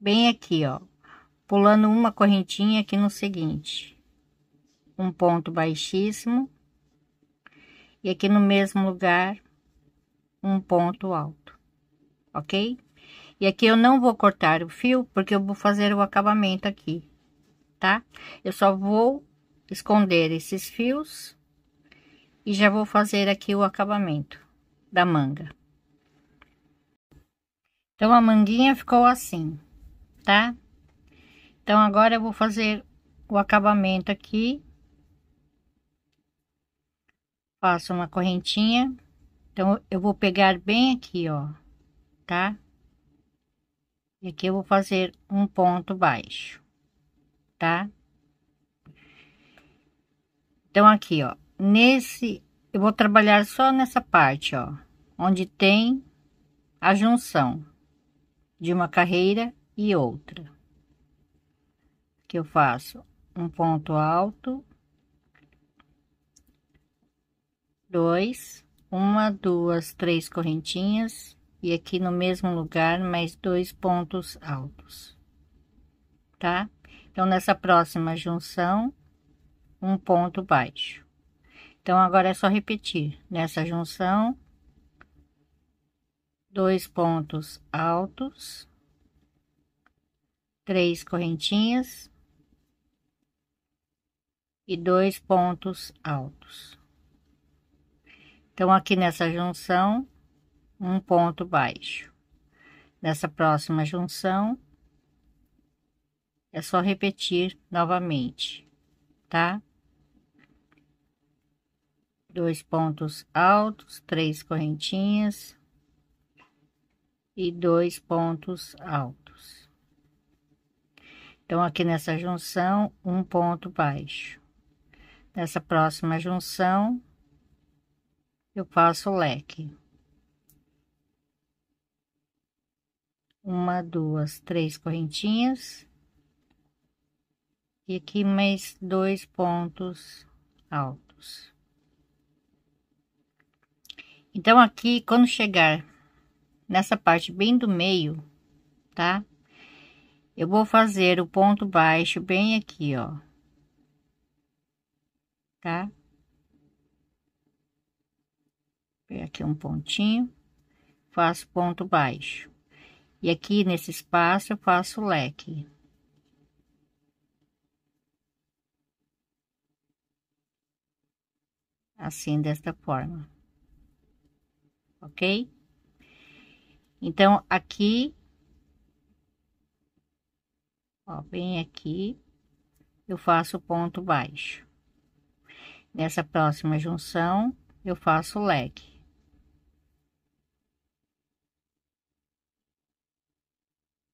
bem aqui, ó. Pulando uma correntinha aqui no seguinte. Um ponto baixíssimo. E aqui no mesmo lugar, um ponto alto. Ok? E aqui eu não vou cortar o fio, porque eu vou fazer o acabamento aqui, tá? Eu só vou esconder esses fios e já vou fazer aqui o acabamento da manga. Então, a manguinha ficou assim, tá? Então, agora eu vou fazer o acabamento aqui. Faço uma correntinha. Então, eu vou pegar bem aqui, ó, tá? Tá? E aqui eu vou fazer um ponto baixo, tá? Então, aqui, ó, nesse, eu vou trabalhar só nessa parte, ó, onde tem a junção de uma carreira e outra. Que eu faço um ponto alto, dois, uma, duas, três correntinhas, e aqui no mesmo lugar mais dois pontos altos, tá? Então, nessa próxima junção, um ponto baixo. Então, agora é só repetir. Nessa junção, dois pontos altos, três correntinhas e dois pontos altos. Então, aqui nessa junção, um ponto baixo. Nessa próxima junção, é só repetir novamente, tá? Dois pontos altos, três correntinhas e dois pontos altos. Então, aqui nessa junção, um ponto baixo. Nessa próxima junção, eu passo o leque. uma, duas, três correntinhas. E aqui mais dois pontos altos. Então, aqui, quando chegar nessa parte bem do meio, tá? Eu vou fazer o ponto baixo bem aqui, ó. Tá? Pega aqui um pontinho, faço ponto baixo. E aqui nesse espaço eu faço o leque. Assim, desta forma. Ok? Então, aqui ó, bem aqui, eu faço ponto baixo. Nessa próxima junção, eu faço leque.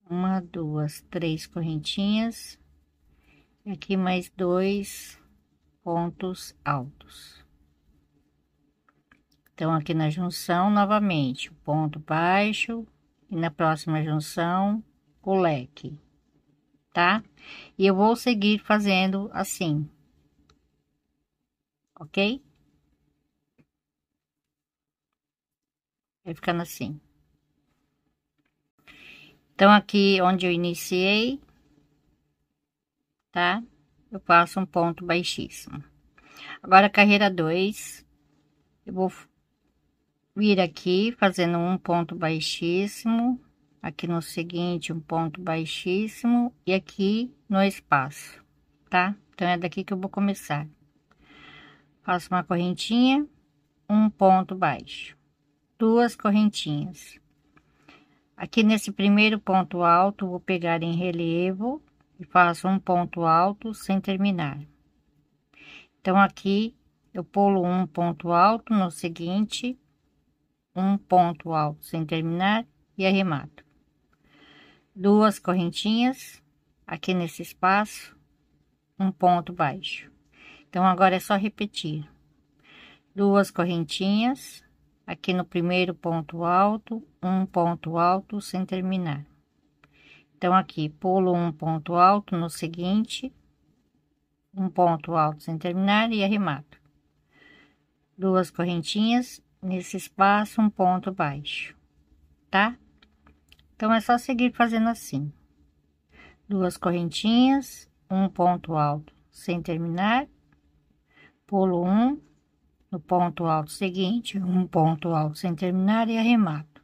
uma, duas, três correntinhas, e aqui mais dois pontos altos. Então, aqui na junção, novamente, ponto baixo, e na próxima junção, o leque, tá? E eu vou seguir fazendo assim, ok? Vai ficando assim. Então, aqui onde eu iniciei, tá? Eu passo um ponto baixíssimo. Agora, carreira 2, eu vou vir aqui fazendo um ponto baixíssimo, aqui no seguinte, um ponto baixíssimo e aqui no espaço, tá? Então, é daqui que eu vou começar. Faço uma correntinha, um ponto baixo, duas correntinhas Aqui nesse primeiro ponto alto, vou pegar em relevo e faço um ponto alto sem terminar. Então, aqui eu pulo um ponto alto no seguinte, um ponto alto sem terminar e arremato. Duas correntinhas aqui nesse espaço, um ponto baixo. Então, agora é só repetir. Duas correntinhas aqui no primeiro ponto alto, um ponto alto sem terminar. Então, aqui, pulo um ponto alto no seguinte, um ponto alto sem terminar e arremato. Duas correntinhas, nesse espaço, um ponto baixo, tá? Então, é só seguir fazendo assim. Duas correntinhas, um ponto alto sem terminar, pulo um, no ponto alto seguinte, um ponto alto sem terminar e arremato.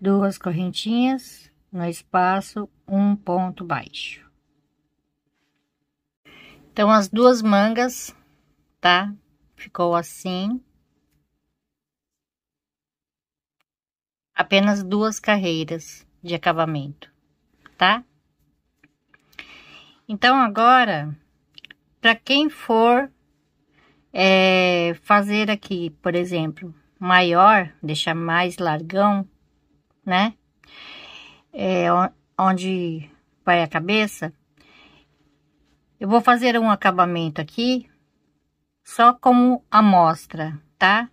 Duas correntinhas, no espaço, um ponto baixo. Então, as duas mangas, tá? Ficou assim. Apenas duas carreiras de acabamento, tá? Então, agora, para quem for é, fazer aqui, por exemplo, maior, deixar mais largão, né? É, onde vai a cabeça. Eu vou fazer um acabamento aqui, só como amostra, tá?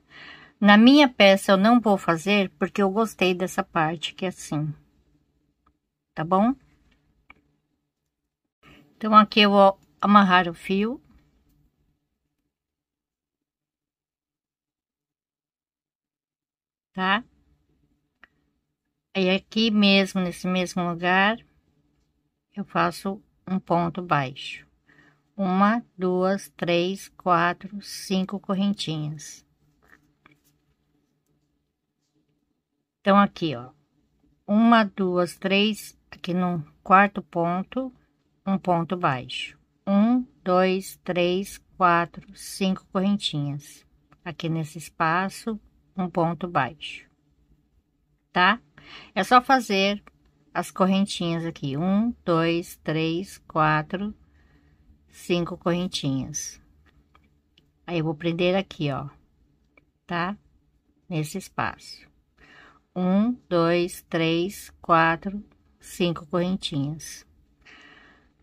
Na minha peça eu não vou fazer, porque eu gostei dessa parte que é assim, tá bom? Então, aqui eu vou amarrar o fio. tá? E aqui mesmo, nesse mesmo lugar, eu faço um ponto baixo. Uma, duas, três, quatro, cinco correntinhas. Então, aqui, ó. Uma, duas, três, aqui no quarto ponto, um ponto baixo. Um, dois, três, quatro, cinco correntinhas. Aqui nesse espaço, um ponto baixo, tá? É só fazer as correntinhas aqui, um, dois, três, quatro, cinco correntinhas. Aí eu vou prender aqui, ó, tá? Nesse espaço. Um, dois, três, quatro, cinco correntinhas.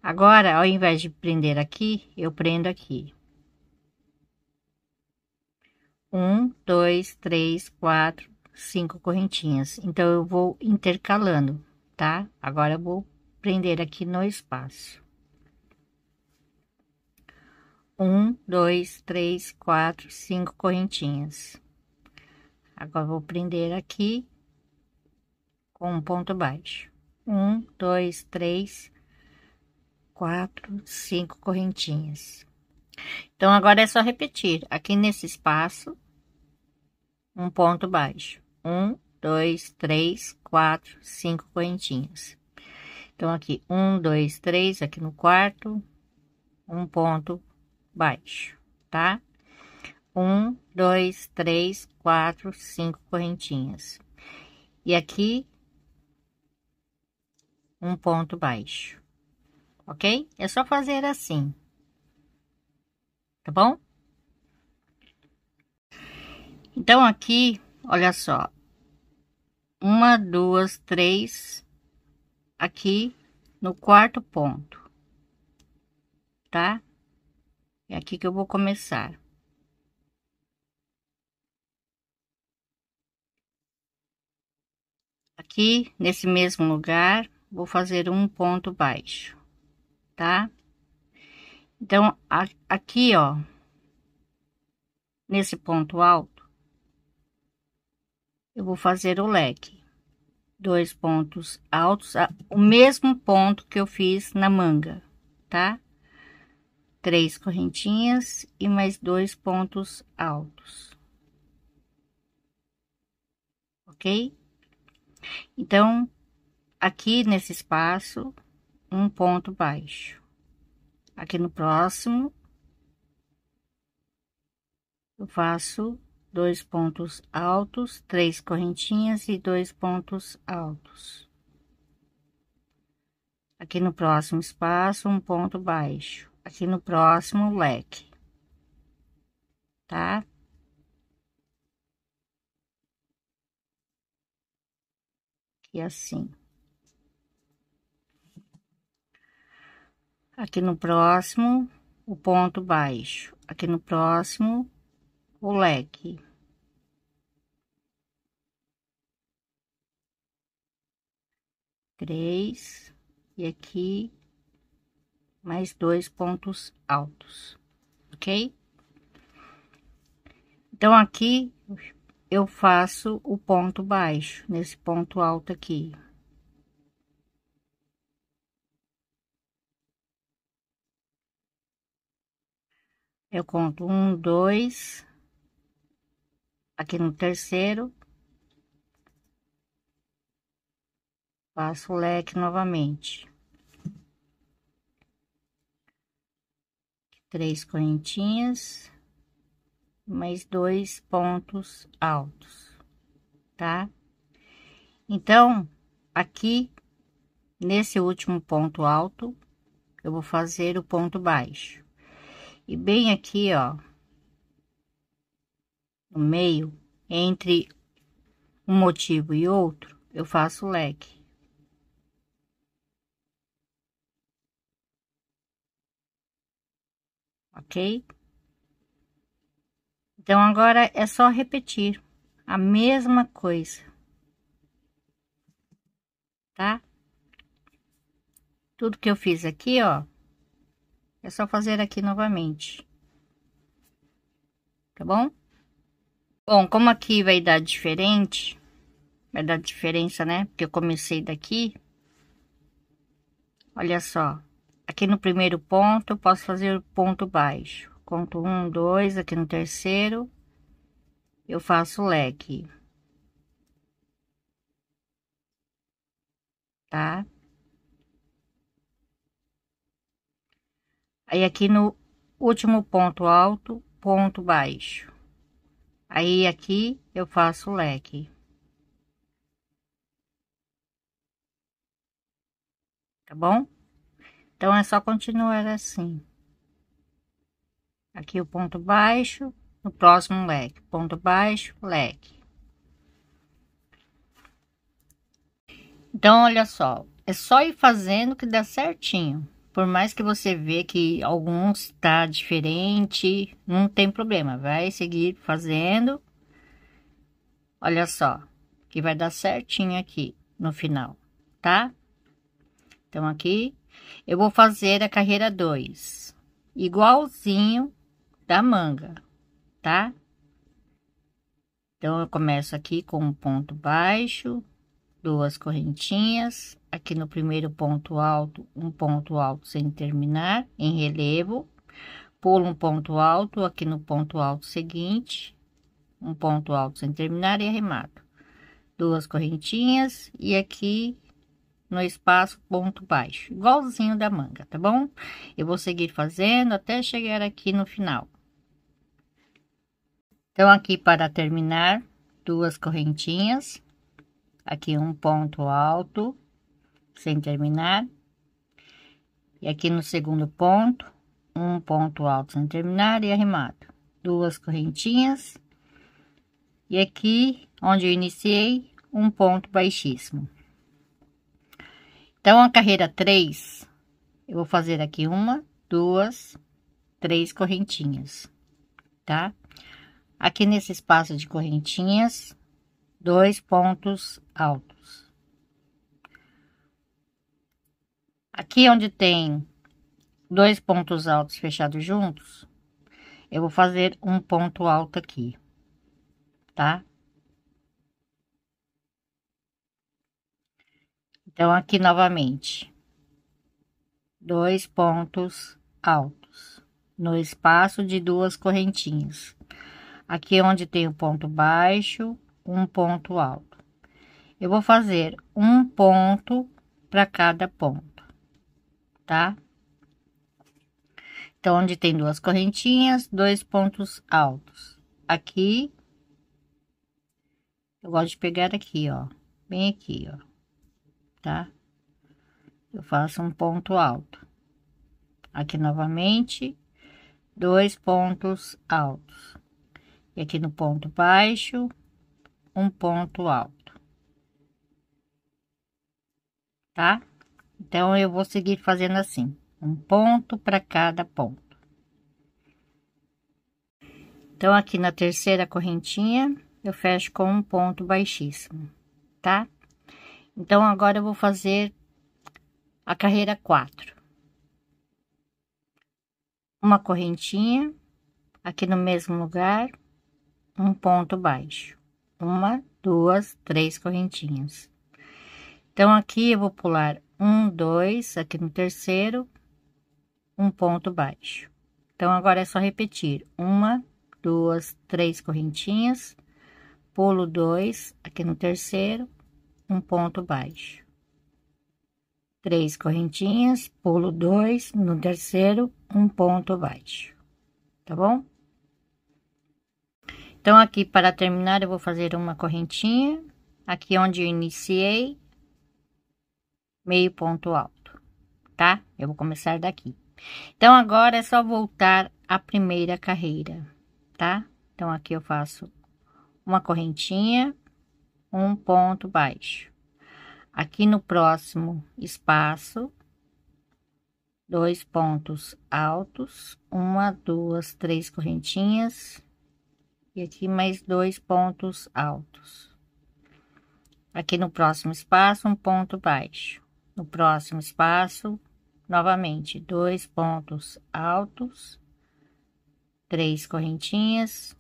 Agora, ao invés de prender aqui, eu prendo aqui um, dois, três, quatro, cinco correntinhas. Então, eu vou intercalando, tá? Agora, eu vou prender aqui no espaço. Um, dois, três, quatro, cinco correntinhas. Agora, vou prender aqui com um ponto baixo. Um, dois, três, quatro, cinco correntinhas. Então, agora é só repetir. Aqui nesse espaço, um ponto baixo. Um, dois, três, quatro, cinco correntinhas. Então, aqui, um, dois, três, aqui no quarto, um ponto baixo, tá? Um, dois, três, quatro, cinco correntinhas. E aqui, um ponto baixo, ok? É só fazer assim, tá bom? Então, aqui, olha só. Uma, duas, três. Aqui no quarto ponto, tá? É aqui que eu vou começar. Aqui, nesse mesmo lugar, vou fazer um ponto baixo, tá? Então, aqui, ó, nesse ponto alto, eu vou fazer o leque dois pontos altos o mesmo ponto que eu fiz na manga tá três correntinhas e mais dois pontos altos ok então aqui nesse espaço um ponto baixo aqui no próximo eu faço dois pontos altos, três correntinhas e dois pontos altos. Aqui no próximo espaço, um ponto baixo. Aqui no próximo leque, tá? E assim. Aqui no próximo, o ponto baixo. Aqui no próximo, o leque três e aqui mais dois pontos altos, ok? Então, aqui eu faço o ponto baixo, nesse ponto alto aqui. Eu conto um, dois, aqui no terceiro, passo o leque novamente. Três correntinhas, mais dois pontos altos, tá? Então, aqui, nesse último ponto alto, eu vou fazer o ponto baixo. E bem aqui, ó, no meio, entre um motivo e outro, eu faço leque. Ok? Então, agora é só repetir a mesma coisa. Tá? Tudo que eu fiz aqui, ó, é só fazer aqui novamente. Tá bom? Bom, como aqui vai dar diferente, vai dar diferença, né? Porque eu comecei daqui. Olha só, aqui no primeiro ponto eu posso fazer ponto baixo. Conto um, dois, aqui no terceiro eu faço leque. Tá? Aí aqui no último ponto alto, ponto baixo. Aí aqui eu faço o leque. Tá bom? Então é só continuar assim. Aqui o ponto baixo, no próximo leque, ponto baixo, leque. Então olha só, é só ir fazendo que dá certinho por mais que você vê que alguns está diferente, não tem problema, vai seguir fazendo. Olha só, que vai dar certinho aqui no final, tá? Então aqui eu vou fazer a carreira 2, igualzinho da manga, tá? Então eu começo aqui com um ponto baixo, duas correntinhas, aqui no primeiro ponto alto, um ponto alto sem terminar, em relevo, pulo um ponto alto, aqui no ponto alto seguinte, um ponto alto sem terminar e arremato. Duas correntinhas e aqui no espaço ponto baixo, igualzinho da manga, tá bom? Eu vou seguir fazendo até chegar aqui no final. Então, aqui para terminar, duas correntinhas, Aqui um ponto alto, sem terminar. E aqui no segundo ponto, um ponto alto sem terminar e arrimado Duas correntinhas. E aqui, onde eu iniciei, um ponto baixíssimo. Então, a carreira 3, eu vou fazer aqui uma, duas, três correntinhas, tá? Aqui nesse espaço de correntinhas, dois pontos altos. Aqui onde tem dois pontos altos fechados juntos, eu vou fazer um ponto alto aqui, tá? Então, aqui novamente, dois pontos altos no espaço de duas correntinhas. Aqui onde tem o ponto baixo, um ponto alto. Eu vou fazer um ponto para cada ponto, tá? Então, onde tem duas correntinhas, dois pontos altos. Aqui, eu gosto de pegar aqui, ó, bem aqui, ó, tá? Eu faço um ponto alto. Aqui novamente, dois pontos altos. E aqui no ponto baixo, um ponto alto. Tá? Então, eu vou seguir fazendo assim. Um ponto para cada ponto. Então, aqui na terceira correntinha, eu fecho com um ponto baixíssimo, tá? Então, agora eu vou fazer a carreira 4. Uma correntinha, aqui no mesmo lugar, um ponto baixo uma, duas, três correntinhas. Então, aqui eu vou pular um, dois, aqui no terceiro, um ponto baixo. Então, agora é só repetir: uma, duas, três correntinhas, pulo dois, aqui no terceiro, um ponto baixo. Três correntinhas, pulo dois, no terceiro, um ponto baixo. Tá bom? Então, aqui para terminar, eu vou fazer uma correntinha, aqui é onde eu iniciei, meio ponto alto, tá? Eu vou começar daqui. Então, agora é só voltar a primeira carreira, tá? Então, aqui eu faço uma correntinha, um ponto baixo. Aqui no próximo espaço, dois pontos altos, uma, duas, três correntinhas, e aqui mais dois pontos altos. Aqui no próximo espaço, um ponto baixo. No próximo espaço, novamente, dois pontos altos, três correntinhas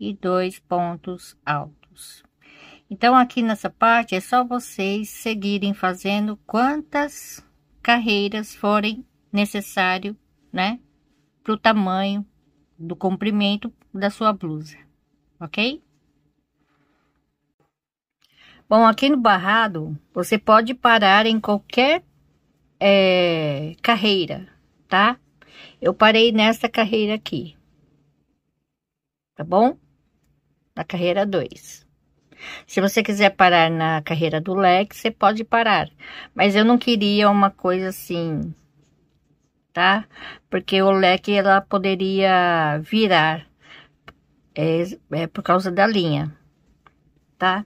e dois pontos altos. Então, aqui nessa parte, é só vocês seguirem fazendo quantas carreiras forem necessário, né? Para o tamanho do comprimento da sua blusa, ok? Bom, aqui no barrado, você pode parar em qualquer é, carreira, tá? Eu parei nessa carreira aqui, tá bom? Na carreira 2. Se você quiser parar na carreira do leque, você pode parar. Mas eu não queria uma coisa assim tá? Porque o leque ela poderia virar, é, é por causa da linha, tá?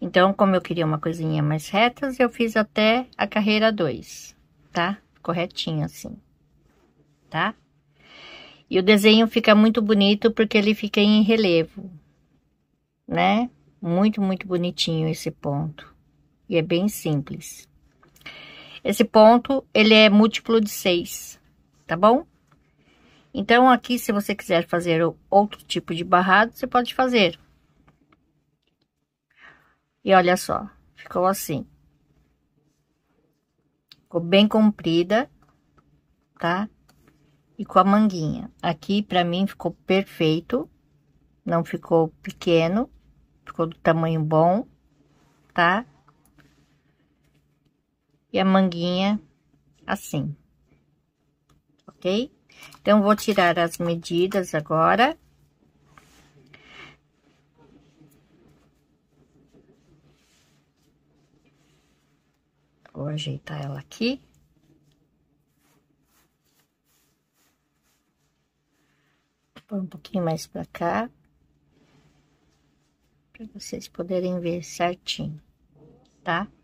Então, como eu queria uma coisinha mais retas, eu fiz até a carreira 2, tá? Corretinho assim, tá? E o desenho fica muito bonito porque ele fica em relevo, né? Muito, muito bonitinho esse ponto. E é bem simples. Esse ponto, ele é múltiplo de 6, tá bom? Então, aqui, se você quiser fazer outro tipo de barrado, você pode fazer. E olha só, ficou assim. Ficou bem comprida, tá? E com a manguinha. Aqui, pra mim, ficou perfeito. Não ficou pequeno, ficou do tamanho bom, tá? e a manguinha assim, ok? Então, vou tirar as medidas agora. Vou ajeitar ela aqui. um pouquinho mais pra cá. Pra vocês poderem ver certinho, tá? Tá?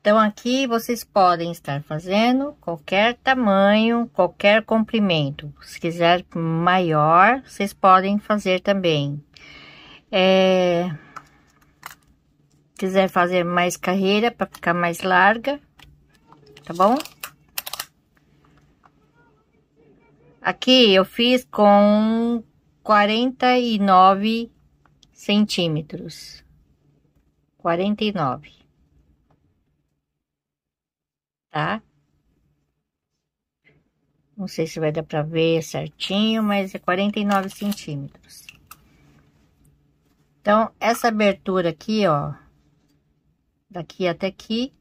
Então, aqui vocês podem estar fazendo qualquer tamanho, qualquer comprimento. Se quiser maior, vocês podem fazer também. É... Quiser fazer mais carreira para ficar mais larga, tá bom? Aqui eu fiz com 49 centímetros. 49 tá? Não sei se vai dar pra ver certinho, mas é 49 centímetros. Então, essa abertura aqui, ó, daqui até aqui,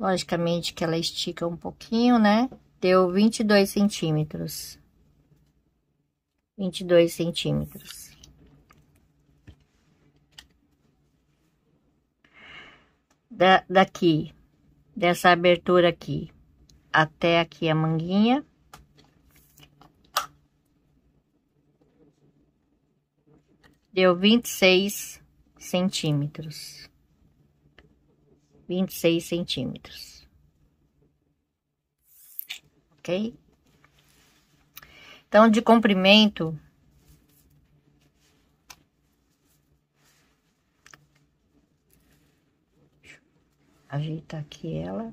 logicamente que ela estica um pouquinho, né? Deu 22 centímetros. 22 centímetros. da, daqui, dessa abertura aqui, até aqui a manguinha. Deu 26 centímetros. 26 centímetros. Ok? Então, de comprimento, ajeitar aqui ela.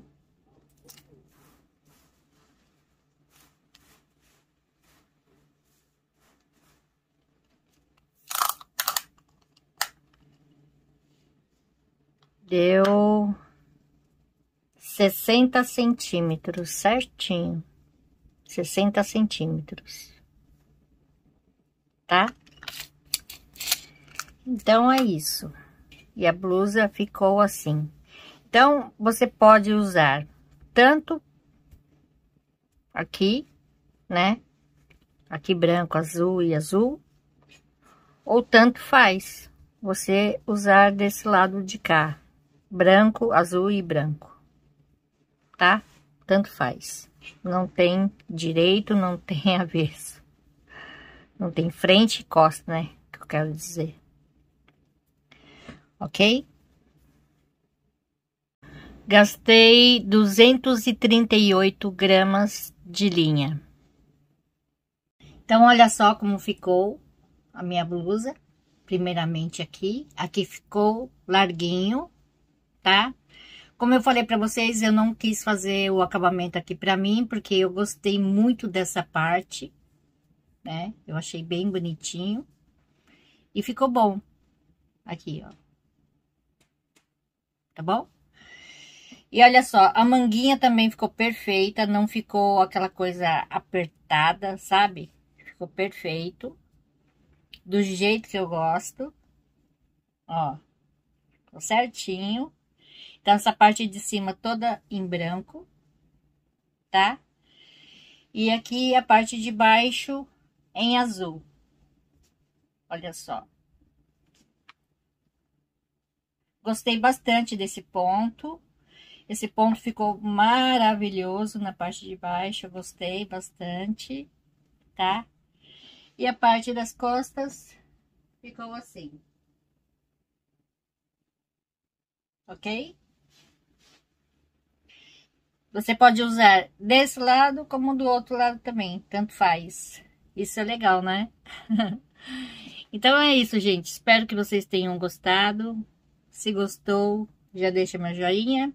Deu sessenta centímetros, certinho. sessenta centímetros. Tá? Então, é isso. E a blusa ficou assim. Então, você pode usar tanto aqui, né? Aqui branco, azul e azul. Ou tanto faz você usar desse lado de cá. Branco, azul e branco. Tá? Tanto faz. Não tem direito, não tem avesso. Não tem frente e costa, né? Que eu quero dizer. Ok? Gastei 238 gramas de linha. Então, olha só como ficou a minha blusa. Primeiramente aqui. Aqui ficou larguinho, tá? Como eu falei para vocês, eu não quis fazer o acabamento aqui para mim, porque eu gostei muito dessa parte, né? Eu achei bem bonitinho. E ficou bom. Aqui, ó. Tá bom? E olha só, a manguinha também ficou perfeita, não ficou aquela coisa apertada, sabe? Ficou perfeito. Do jeito que eu gosto. Ó, ficou certinho. Então, essa parte de cima toda em branco, tá? E aqui a parte de baixo em azul. Olha só. Gostei bastante desse ponto. Esse ponto ficou maravilhoso na parte de baixo, eu gostei bastante, tá? E a parte das costas ficou assim. Ok? Você pode usar desse lado como do outro lado também, tanto faz. Isso é legal, né? então é isso, gente. Espero que vocês tenham gostado. Se gostou, já deixa meu joinha.